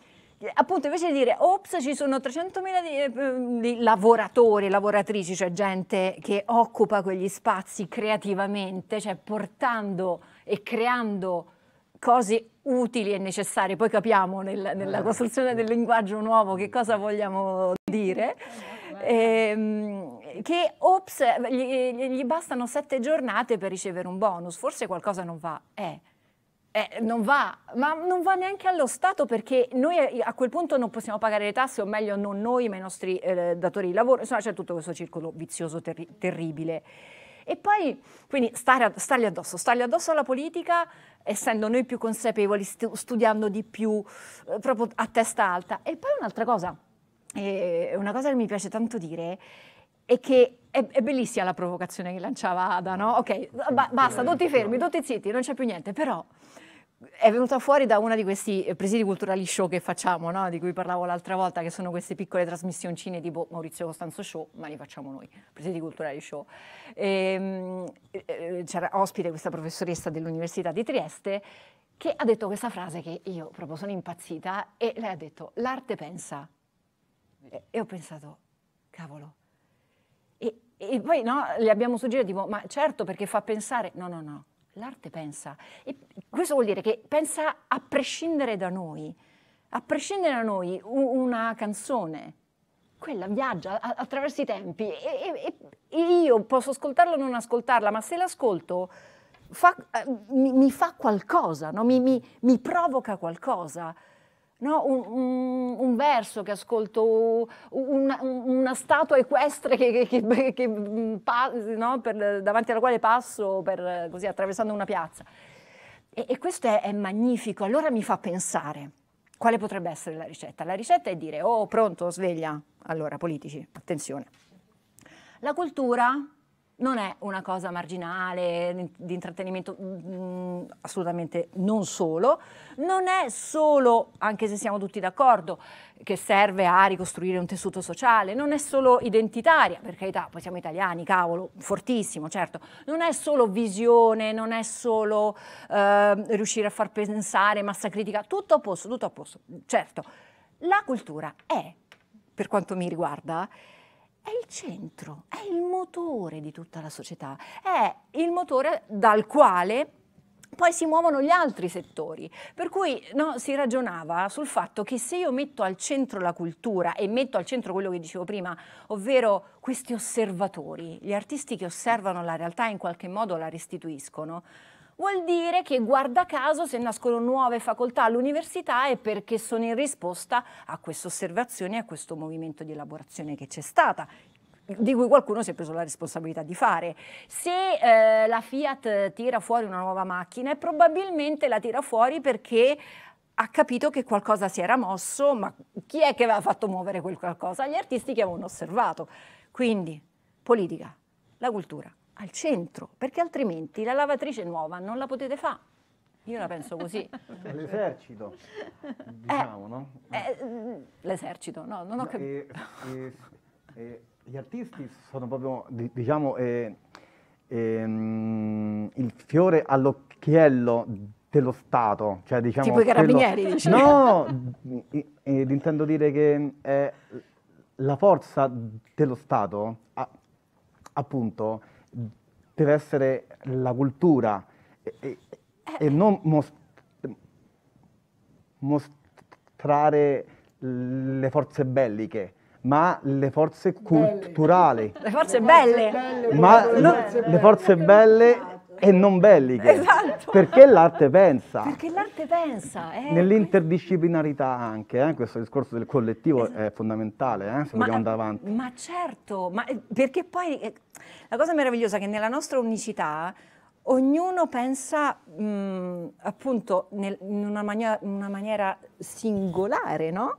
appunto invece di dire ops ci sono 300.000 di, eh, mm, di lavoratori, lavoratrici, cioè gente che occupa quegli spazi creativamente, cioè portando e creando cose utili e necessarie, poi capiamo nel, nella eh. costruzione del linguaggio nuovo che cosa vogliamo dire, eh, ehm, che ops, gli, gli, bastano sette giornate per ricevere un bonus, forse qualcosa non va. Eh. Eh, non va, ma non va neanche allo Stato perché noi eh, a quel punto non possiamo pagare le tasse, o meglio non noi, ma i nostri eh, datori di lavoro, insomma c'è tutto questo circolo vizioso terri terribile. E poi, quindi, stare, stargli addosso, stargli addosso alla politica, essendo noi più consapevoli, stu studiando di più, eh, proprio a testa alta. E poi un'altra cosa, una cosa che mi piace tanto dire, è che è, è, bellissima la provocazione che lanciava Ada, no? Ok, ba basta, tutti fermi, tutti zitti, non c'è più niente, però è venuta fuori da uno di questi eh, presidi culturali show che facciamo, no? di cui parlavo l'altra volta, che sono queste piccole trasmissioncine tipo Maurizio Costanzo Show, ma li facciamo noi, presidi culturali show. E, ehm, eh, eh, c'era ospite questa professoressa dell'Università di Trieste che ha detto questa frase che io proprio sono impazzita e lei ha detto l'arte pensa. E ho pensato, cavolo. E, e poi no, le abbiamo suggerito tipo, ma certo perché fa pensare, no no no, l'arte pensa. E questo vuol dire che pensa a prescindere da noi, a prescindere da noi una canzone. Quella viaggia attraverso i tempi e, e, e io posso ascoltarla o non ascoltarla, ma se l'ascolto fa, eh, mi, mi, fa qualcosa, no? mi, mi, mi provoca qualcosa. No, un, un, un, verso che ascolto, una, una statua equestre che, che, che, che mm, no, per, davanti alla quale passo per, così, attraversando una piazza. E, e questo è, è, magnifico, allora mi fa pensare. Quale potrebbe essere la ricetta? La ricetta è dire, oh pronto, sveglia. Allora, politici, attenzione. La cultura non è una cosa marginale di intrattenimento, mh, mm, assolutamente non solo, non è solo, anche se siamo tutti d'accordo, che serve a ricostruire un tessuto sociale, non è solo identitaria, per carità, poi siamo italiani, cavolo, fortissimo, certo, non è solo visione, non è solo eh, riuscire a far pensare, massa critica, tutto a posto, tutto a posto, certo. La cultura è, per quanto mi riguarda, è il centro, è il motore di tutta la società, è il motore dal quale poi si muovono gli altri settori. Per cui no, si ragionava sul fatto che se io metto al centro la cultura e metto al centro quello che dicevo prima, ovvero questi osservatori, gli artisti che osservano la realtà e in qualche modo la restituiscono, vuol dire che guarda caso se nascono nuove facoltà all'università è perché sono in risposta a questa osservazione a questo movimento di elaborazione che c'è stata di cui qualcuno si è preso la responsabilità di fare. Se eh, la Fiat tira fuori una nuova macchina, probabilmente la tira fuori perché ha capito che qualcosa si era mosso, ma chi è che aveva fatto muovere quel qualcosa? Gli artisti che avevano osservato. Quindi, politica, la cultura, al centro, perché altrimenti la lavatrice nuova non la potete fare. Io la penso così. L'esercito, diciamo, eh, no? Eh, l'esercito, no, non ho capito. Eh, gli artisti sono proprio, diciamo, ehm, il fiore all'occhiello dello Stato, cioè diciamo... Tipo i carabinieri, quello... dici? No, intendo dire che la forza dello Stato, appunto deve essere la cultura e, e, e non most, mostrare le forze belliche ma le forze culturali. Le forze belle. Ma le forze belle e non belliche. Esatto. Perché l'arte pensa. Perché l'arte pensa. Eh. Nell'interdisciplinarità anche, eh, questo discorso del collettivo esatto. è fondamentale eh, se ma, vogliamo andare avanti. Ma certo, ma eh, perché poi eh, la cosa meravigliosa è che nella nostra unicità ognuno pensa mh, mm, appunto nel, in una, mania, una maniera singolare, no?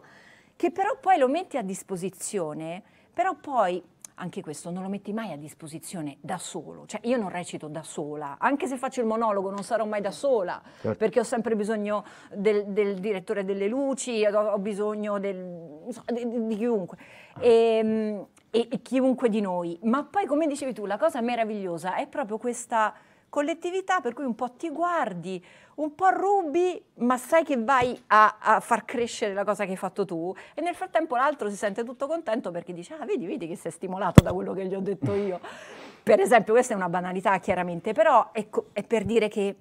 Che però poi lo metti a disposizione, però poi anche questo non lo metti mai a disposizione da solo, cioè io non recito da sola, anche se faccio il monologo non sarò mai da sola, certo. perché ho sempre bisogno del, del, direttore delle luci, ho, bisogno del, di, chiunque. Ah. E, ehm, e, chiunque di noi. Ma poi, come dicevi tu, la cosa meravigliosa è proprio questa collettività per cui un po' ti guardi, un po' rubi, ma sai che vai a, a, far crescere la cosa che hai fatto tu e nel frattempo l'altro si sente tutto contento perché dice ah vedi, vedi che sei stimolato da quello che gli ho detto io. per esempio questa è una banalità chiaramente, però è, ecco, è per dire che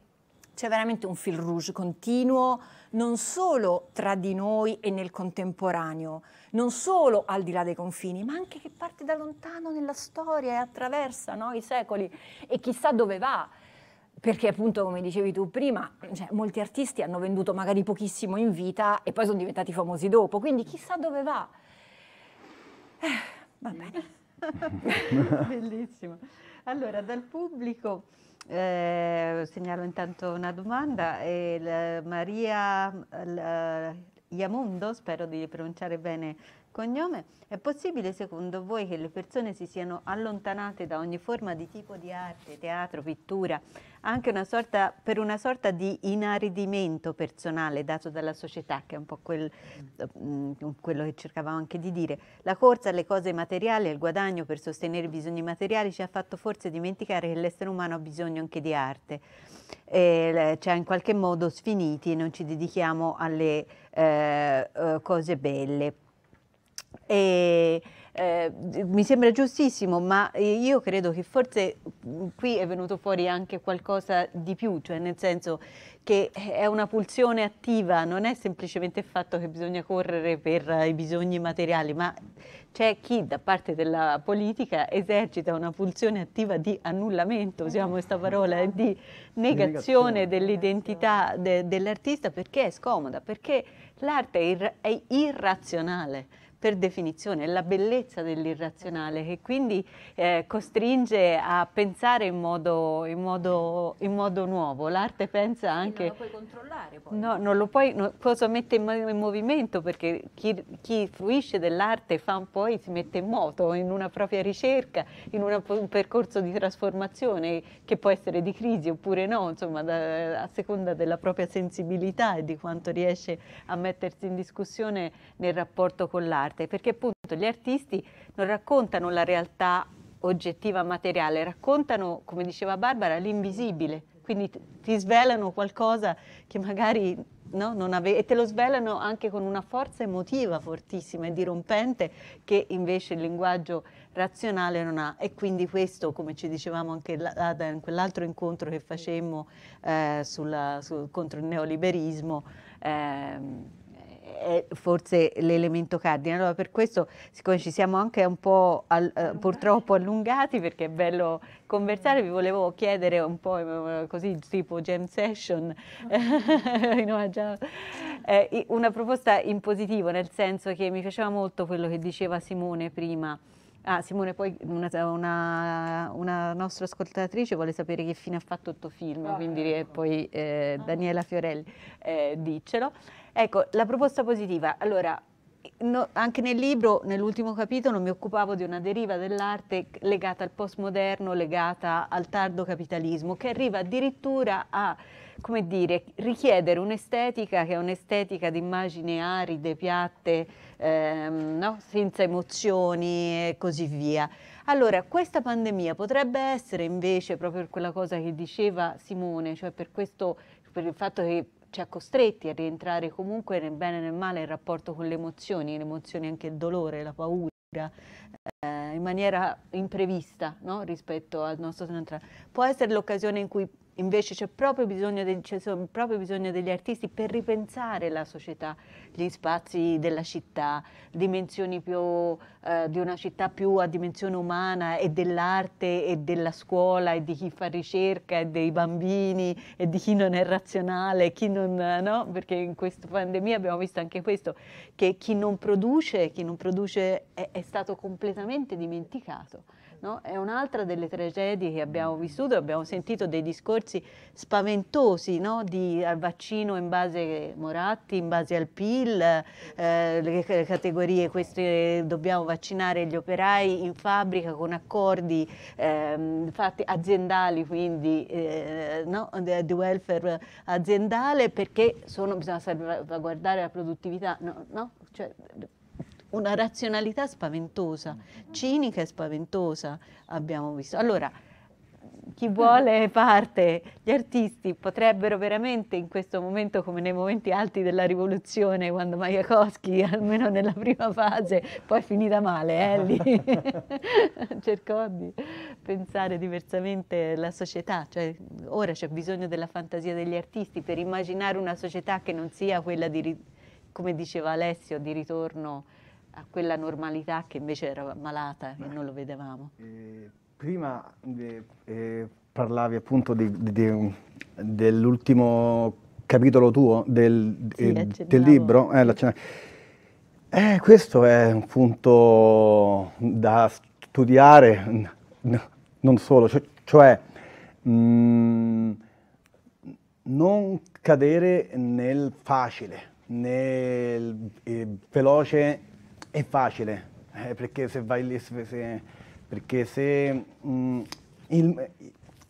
c'è veramente un fil rouge continuo non solo tra di noi e nel contemporaneo, non solo al di là dei confini, ma anche che parte da lontano nella storia e attraversa no, i secoli e chissà dove va. Perché appunto, come dicevi tu prima, cioè, molti artisti hanno venduto magari pochissimo in vita e poi sono diventati famosi dopo, quindi chissà dove va. Eh, va bene. Bellissimo. Allora, dal pubblico eh, segnalo intanto una domanda. Maria Iamondo, spero di pronunciare bene il cognome, è possibile secondo voi che le persone si siano allontanate da ogni forma di tipo di arte, teatro, pittura, anche una sorta, per una sorta di inaridimento personale dato dalla società, che è un po' quel, mm. mm quello che cercavamo anche di dire. La corsa alle cose materiali, al guadagno per sostenere i bisogni materiali ci ha fatto forse dimenticare che l'essere umano ha bisogno anche di arte. ci cioè in qualche modo sfiniti e non ci dedichiamo alle eh, eh, cose belle. E, eh, mi sembra giustissimo, ma io credo che forse mm, qui è venuto fuori anche qualcosa di più, cioè nel senso che è una pulsione attiva, non è semplicemente il fatto che bisogna correre per eh, i bisogni materiali, ma c'è chi da parte della politica esercita una pulsione attiva di annullamento, usiamo questa parola, di negazione dell'identità de, dell'artista perché è scomoda, perché L'arte è, ir- è irrazionale per definizione, è la bellezza dell'irrazionale che quindi eh, costringe a pensare in modo, in modo, in modo nuovo. L'arte pensa anche... non lo puoi controllare poi. No, non lo puoi, no, cosa mette in, movimento perché chi, chi fruisce dell'arte fa poi si mette in moto in una propria ricerca, in una, un percorso di trasformazione che può essere di crisi oppure no, insomma da, a seconda della propria sensibilità e di quanto riesce a mettersi in discussione nel rapporto con l'arte dell'arte, perché appunto gli artisti non raccontano la realtà oggettiva materiale, raccontano, come diceva Barbara, l'invisibile, quindi ti svelano qualcosa che magari no, non avevi e te lo svelano anche con una forza emotiva fortissima e dirompente che invece il linguaggio razionale non ha e quindi questo, come ci dicevamo anche Ada in quell'altro incontro che facemmo eh, sulla, su, contro il neoliberismo, eh, è forse l'elemento cardine. Allora per questo, siccome ci siamo anche un po' al, eh, purtroppo allungati perché è bello conversare, vi volevo chiedere un po' eh, così tipo jam session, eh, eh, una proposta in positivo, nel senso che mi piaceva molto quello che diceva Simone prima. Ah, Simone, poi una, una, una, nostra ascoltatrice vuole sapere che fine ha fatto tutto film, ah, quindi ecco. Eh, poi eh, ah. Daniela Fiorelli eh, diccelo. Ecco, la proposta positiva. Allora, no, anche nel libro, nell'ultimo capitolo, mi occupavo di una deriva dell'arte legata al postmoderno, legata al tardo capitalismo, che arriva addirittura a come dire, richiedere un'estetica che è un'estetica di immagini aride, piatte, ehm, no? senza emozioni e così via. Allora, questa pandemia potrebbe essere invece proprio quella cosa che diceva Simone, cioè per, questo, per il fatto che ci ha costretti a rientrare comunque nel bene e nel male il rapporto con le emozioni, le emozioni anche il dolore, la paura, eh, in maniera imprevista no? rispetto al nostro centrale. Può essere l'occasione in cui invece c'è proprio, proprio bisogno, degli artisti per ripensare la società, gli spazi della città, dimensioni più, eh, di una città più a dimensione umana e dell'arte e della scuola e di chi fa ricerca e dei bambini e di chi non è razionale, chi non, no? perché in questa pandemia abbiamo visto anche questo, che chi non produce, chi non produce è, è stato completamente dimenticato. No? È un'altra delle tragedie che abbiamo mm. vissuto, abbiamo sentito dei discorsi spaventosi no? di, al vaccino in base Moratti, in base al PIL, eh, le, le categorie queste dobbiamo vaccinare gli operai in fabbrica con accordi eh, fatti aziendali, quindi eh, no? di welfare aziendale perché sono, bisogna salvaguardare la produttività. No? Cioè, una razionalità spaventosa, mm. cinica e spaventosa abbiamo visto. Allora, chi mm. vuole parte, gli artisti potrebbero veramente in questo momento, come nei momenti alti della rivoluzione, quando Majakowski, almeno nella prima fase, poi è finita male, eh, lì cercò di pensare diversamente la società, cioè ora c'è bisogno della fantasia degli artisti per immaginare una società che non sia quella di, come diceva Alessio, di ritorno a quella normalità che invece era malata e non lo vedevamo. Eh, prima eh, eh parlavi appunto dell'ultimo capitolo tuo del, sì, eh, del libro. Eh, eh, questo è un punto da studiare, non solo, cioè, cioè mh, mm, non cadere nel facile, nel eh, veloce è facile, eh, perché se vai lì, se, perché se mh, mm, il,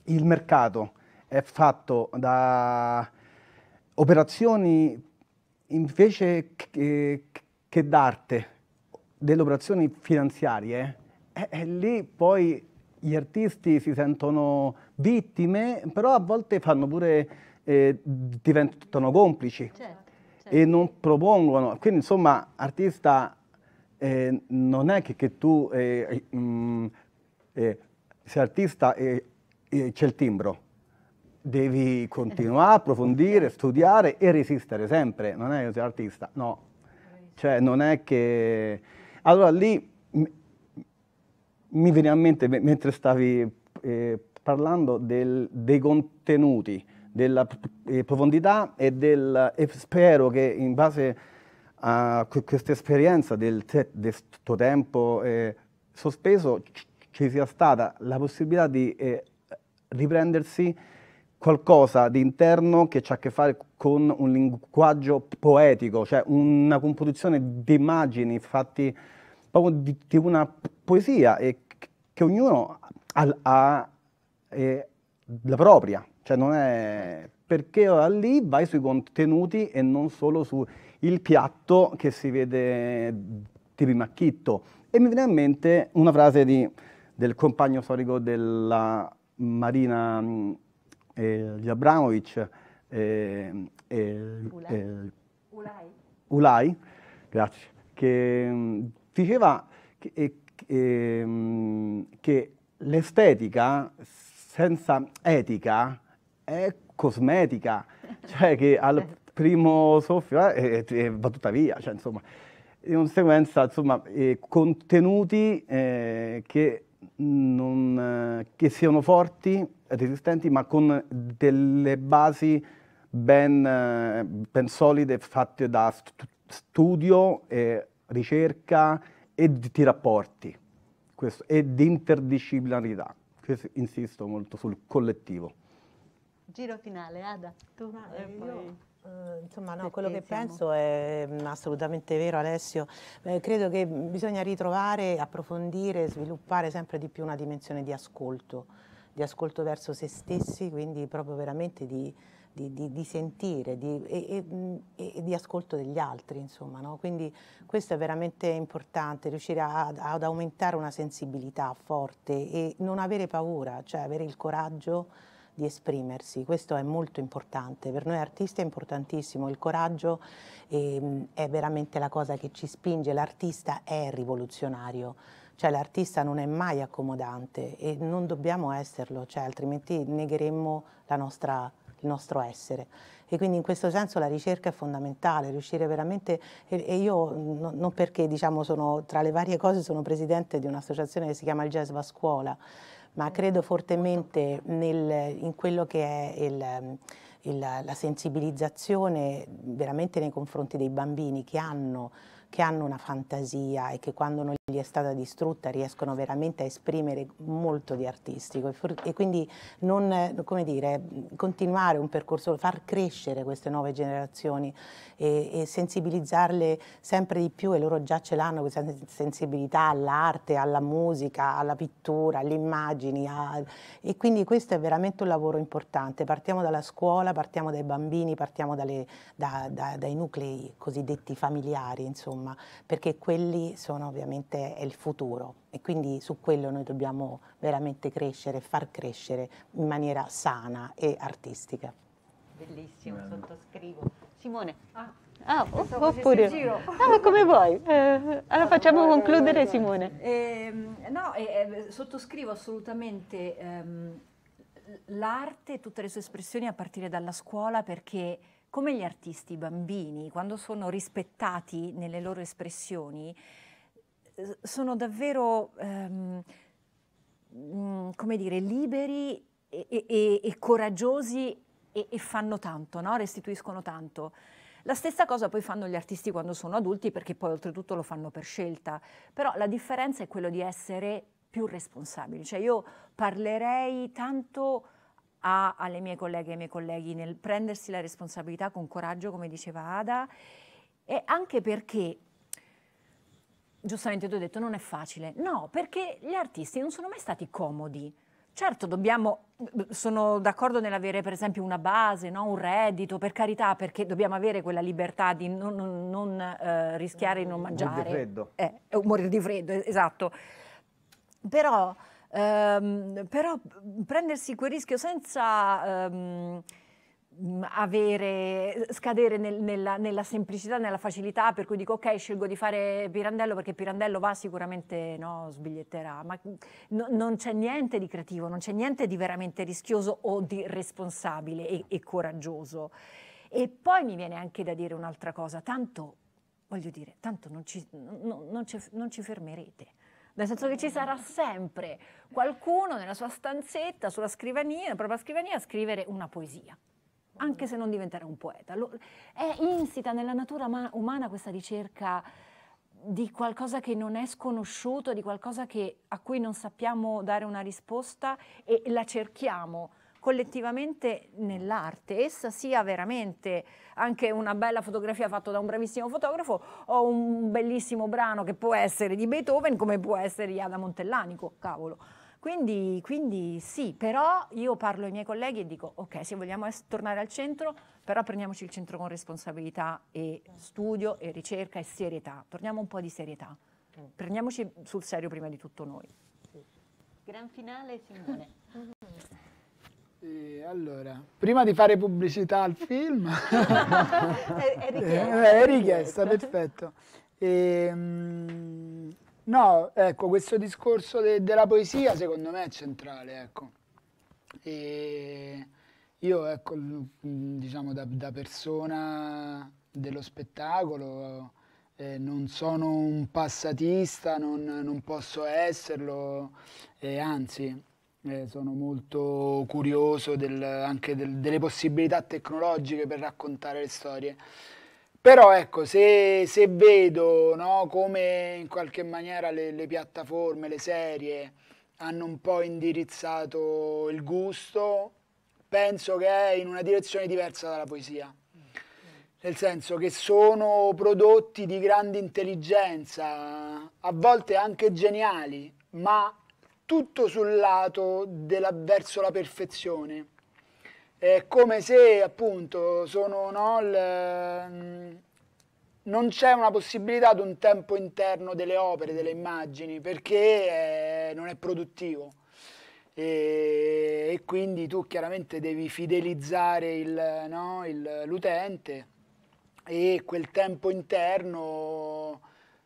il, mercato è fatto da operazioni invece che, che d'arte, delle operazioni finanziarie, e, eh, e eh, lì poi gli artisti si sentono vittime, però a volte fanno pure, eh, diventano complici certo, certo. e non propongono. Quindi insomma, artista eh, non è che, che tu eh, mh, mm, eh, sei artista e eh, eh, c'è il timbro. Devi continuare, approfondire, studiare e resistere sempre. Non è che sei artista, no. Cioè, non è che... Allora lì mi veniva in mente, mentre stavi eh, parlando del, dei contenuti, della profondità e del... E spero che in base uh, questa esperienza del, te- del tempo eh, sospeso c- ci sia stata la possibilità di eh, riprendersi qualcosa di interno che ha a che fare con un linguaggio poetico, cioè una composizione di immagini fatti proprio di, di una poesia e che ognuno ha, ha eh, la propria, cioè non è perché lì vai sui contenuti e non solo sui il piatto che si vede di rimacchitto. E mi viene in mente una frase di, del compagno storico della Marina eh, Abramovic, eh, eh, Ulai. Eh, Ulai. grazie, che mm, diceva che, mm, che l'estetica senza etica è cosmetica, cioè che al primo soffio eh, e, e, va tutta via, cioè, insomma, di conseguenza insomma, eh, contenuti eh, che, non, eh, che, siano forti, resistenti, ma con delle basi ben, eh, ben solide fatte da st studio, ricerca e di rapporti questo, e di interdisciplinarità. Questo, insisto molto sul collettivo. Giro finale, Ada, tu eh, poi... Io. Eh, insomma, no, quello che siamo... penso è mm, assolutamente vero Alessio, eh, credo che bisogna ritrovare, approfondire, sviluppare sempre di più una dimensione di ascolto, di ascolto verso se stessi, quindi proprio veramente di, di, di, di sentire e, mm, e, e, di ascolto degli altri, insomma, no? quindi questo è veramente importante, riuscire a, ad aumentare una sensibilità forte e non avere paura, cioè avere il coraggio di esprimersi, questo è molto importante, per noi artisti è importantissimo, il coraggio eh, è veramente la cosa che ci spinge, l'artista è rivoluzionario, cioè l'artista non è mai accomodante e non dobbiamo esserlo, cioè, altrimenti negheremmo nostra, il nostro essere. E quindi in questo senso la ricerca è fondamentale, riuscire veramente, e, e io non perché diciamo sono, tra le varie cose sono presidente di un'associazione che si chiama il Jazz va scuola, ma credo fortemente nel, in quello che è il, il, la sensibilizzazione veramente nei confronti dei bambini che hanno che hanno una fantasia e che quando non gli è stata distrutta riescono veramente a esprimere molto di artistico e quindi non, come dire, continuare un percorso, far crescere queste nuove generazioni e, e sensibilizzarle sempre di più e loro già ce l'hanno questa sensibilità all'arte, alla musica, alla pittura, alle immagini a, e quindi questo è veramente un lavoro importante, partiamo dalla scuola, partiamo dai bambini, partiamo dalle, da, da, dai nuclei cosiddetti familiari insomma insomma, perché quelli sono ovviamente il futuro e quindi su quello noi dobbiamo veramente crescere, far crescere in maniera sana e artistica. Bellissimo, sottoscrivo. Simone, ah, ah oh, oppure... Ah, come vuoi? Eh, allora facciamo concludere Simone. Ehm, eh, no, eh, sottoscrivo assolutamente ehm, l'arte e tutte le sue espressioni a partire dalla scuola perché come gli artisti, i bambini, quando sono rispettati nelle loro espressioni, sono davvero, ehm, mm, come dire, liberi e, e, e coraggiosi e, e, fanno tanto, no? restituiscono tanto. La stessa cosa poi fanno gli artisti quando sono adulti, perché poi oltretutto lo fanno per scelta, però la differenza è quella di essere più responsabili, cioè io parlerei tanto a, alle mie colleghe e ai miei colleghi nel prendersi la responsabilità con coraggio, come diceva Ada, e anche perché, giustamente tu hai detto, non è facile. No, perché gli artisti non sono mai stati comodi. Certo, dobbiamo, sono d'accordo nell'avere per esempio una base, no? un reddito, per carità, perché dobbiamo avere quella libertà di non, non, non eh, rischiare di non mangiare. Eh, morire di freddo. Eh, morire di freddo, esatto. Però Ehm, però mhmm, prendersi quel rischio senza... Ehm, mhmm, avere, scadere nel, nella, nella, semplicità, nella facilità, per cui dico ok, scelgo di fare Pirandello perché Pirandello va sicuramente, no, sbiglietterà, ma mhmm, no, non c'è niente di creativo, non c'è niente di veramente rischioso o di responsabile e, e coraggioso. E poi mi viene anche da dire un'altra cosa, tanto, voglio dire, tanto non ci, no, non ci, non ci fermerete nel senso che ci sarà sempre qualcuno nella sua stanzetta, sulla scrivania, nella propria scrivania, a scrivere una poesia, anche se non diventerà un poeta. è insita nella natura umana questa ricerca di qualcosa che non è sconosciuto, di qualcosa che, a cui non sappiamo dare una risposta e la cerchiamo collettivamente nell'arte, essa sia veramente anche una bella fotografia fatta da un bravissimo fotografo o un bellissimo brano che può essere di Beethoven come può essere di Ada Montellanico, cavolo. Quindi, quindi, sì, però io parlo ai miei colleghi e dico ok, se vogliamo tornare al centro, però prendiamoci il centro con responsabilità e studio e ricerca e serietà. Torniamo un po' di serietà. Mm. Prendiamoci sul serio prima di tutto noi. Sì. Gran finale Simone. E allora, prima di fare pubblicità al film, è, è, richiesta, è, eh, è richiesta perfetto. E, ehm, no, ecco, questo discorso de, della poesia secondo me è centrale, ecco. E io, ecco, diciamo da, da persona dello spettacolo, eh, non sono un passatista, non, non posso esserlo, eh, anzi, eh, sono molto curioso del, anche del, delle possibilità tecnologiche per raccontare le storie. Però ecco, se, se vedo no, come in qualche maniera le, le, piattaforme, le serie hanno un po' indirizzato il gusto, penso che è in una direzione diversa dalla poesia. Nel senso che sono prodotti di grande intelligenza, a volte anche geniali, ma tutto sul lato della, verso la perfezione. È come se appunto sono, no, l, mm, non c'è una possibilità di un tempo interno delle opere, delle immagini, perché è, eh, non è produttivo. E, e, quindi tu chiaramente devi fidelizzare l'utente no, e quel tempo interno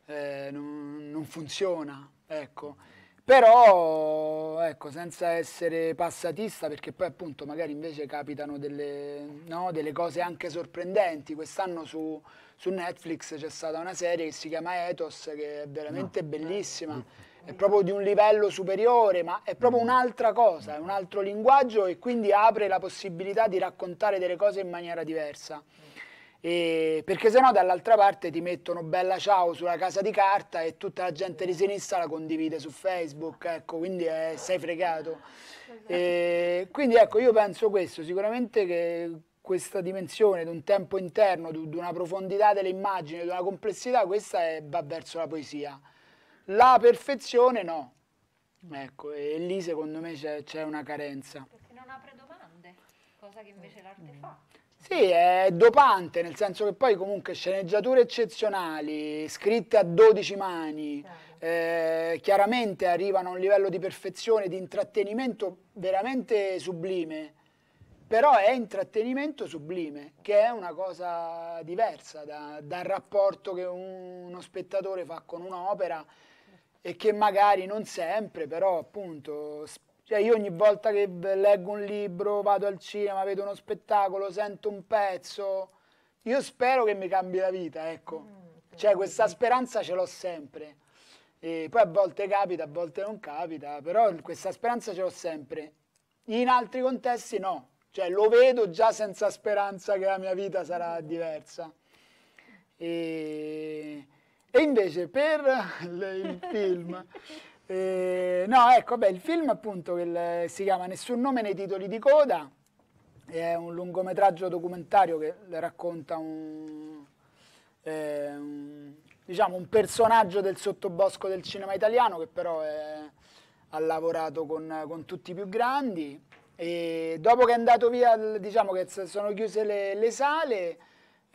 eh, non, non funziona. Ecco però ecco, senza essere passatista, perché poi appunto magari invece capitano delle, no, delle cose anche sorprendenti. Quest'anno su, su Netflix c'è stata una serie che si chiama Ethos, che è veramente no. bellissima. Eh, è proprio di un livello superiore, ma è proprio mm. un'altra cosa, è un altro linguaggio e quindi apre la possibilità di raccontare delle cose in maniera diversa. Mm. E perché sennò dall'altra parte ti mettono bella ciao sulla casa di carta e tutta la gente di sinistra la condivide su Facebook, ecco, quindi è, eh, sei fregato. Esatto. E quindi ecco, io penso questo, sicuramente che questa dimensione di un tempo interno, di una profondità delle immagini, di una complessità, questa è, va verso la poesia. La perfezione no. Mm. Ecco, e lì secondo me c'è una carenza. Perché non apre domande, cosa che invece l'arte mm. fa. Sì, è dopante, nel senso che poi comunque sceneggiature eccezionali, scritte a 12 mani, eh, chiaramente arrivano a un livello di perfezione, di intrattenimento veramente sublime, però è intrattenimento sublime, che è una cosa diversa da, dal rapporto che uno spettatore fa con un'opera e che magari non sempre, però appunto cioè io ogni volta che leggo un libro, vado al cinema, vedo uno spettacolo, sento un pezzo, io spero che mi cambi la vita, ecco. Mm, cioè questa speranza ce l'ho sempre. E poi a volte capita, a volte non capita, però questa speranza ce l'ho sempre. In altri contesti no, cioè lo vedo già senza speranza che la mia vita sarà diversa. E, e invece per il film... Eh, no, ecco, beh, il film appunto il, si chiama Nessun nome nei titoli di coda, è un lungometraggio documentario che racconta un, eh, un, diciamo, un personaggio del sottobosco del cinema italiano che però è, ha lavorato con, con, tutti i più grandi e dopo che è andato via, diciamo che sono chiuse le, le sale,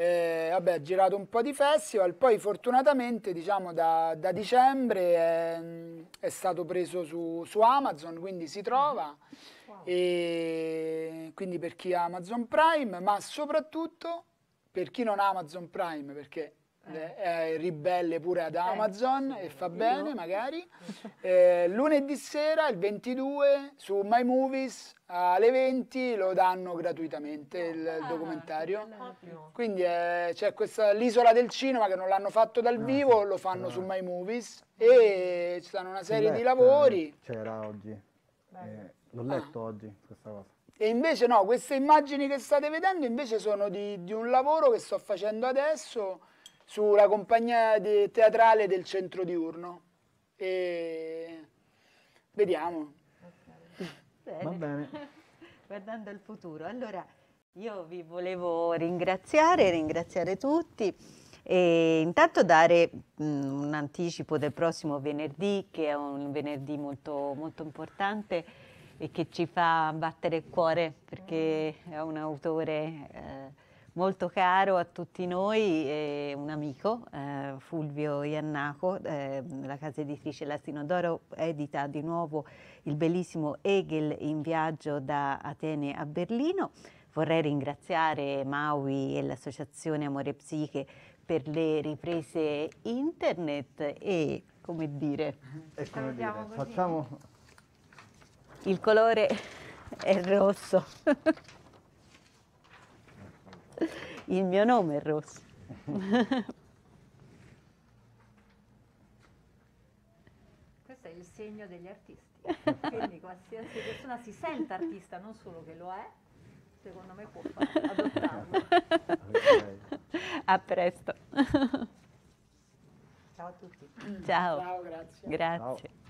eh, vabbè, ha girato un po' di festival, poi fortunatamente diciamo da, da dicembre è, è, stato preso su, su, Amazon, quindi si trova, wow. e, quindi per chi ha Amazon Prime, ma soprattutto per chi non ha Amazon Prime, perché eh. eh è ribelle pure ad eh, Amazon eh. e fa bene magari, eh, lunedì sera il 22 su My Movies alle 20 lo danno gratuitamente ah, il, documentario. Quindi eh, c'è questa l'isola del cinema che non l'hanno fatto dal ah, vivo, lo fanno ah. su My Movies e ci sono una serie di lavori. Eh, c'era oggi, eh, l'ho letto ah. oggi questa cosa. E invece no, queste immagini che state vedendo invece sono di, di un lavoro che sto facendo adesso sulla compagnia teatrale del centro diurno. E vediamo, bene. Va bene. Guardando al futuro. Allora, io vi volevo ringraziare, ringraziare tutti e intanto dare mh, mm, un anticipo del prossimo venerdì, che è un venerdì molto, molto importante e che ci fa battere il cuore perché è un autore... Eh, molto caro a tutti noi, eh, un amico, eh, Fulvio Iannaco, eh, la casa editrice La Sinodoro edita di nuovo il bellissimo Hegel in viaggio da Atene a Berlino. Vorrei ringraziare Maui e l'associazione Amore Psiche per le riprese internet e come dire, e come dire facciamo il colore è rosso. Il mio nome è Rosso. Questo è il segno degli artisti, quindi qualsiasi persona si senta artista, non solo che lo è, secondo me può adottarlo. A presto. Ciao a tutti. Ciao. Ciao grazie. Grazie. Ciao.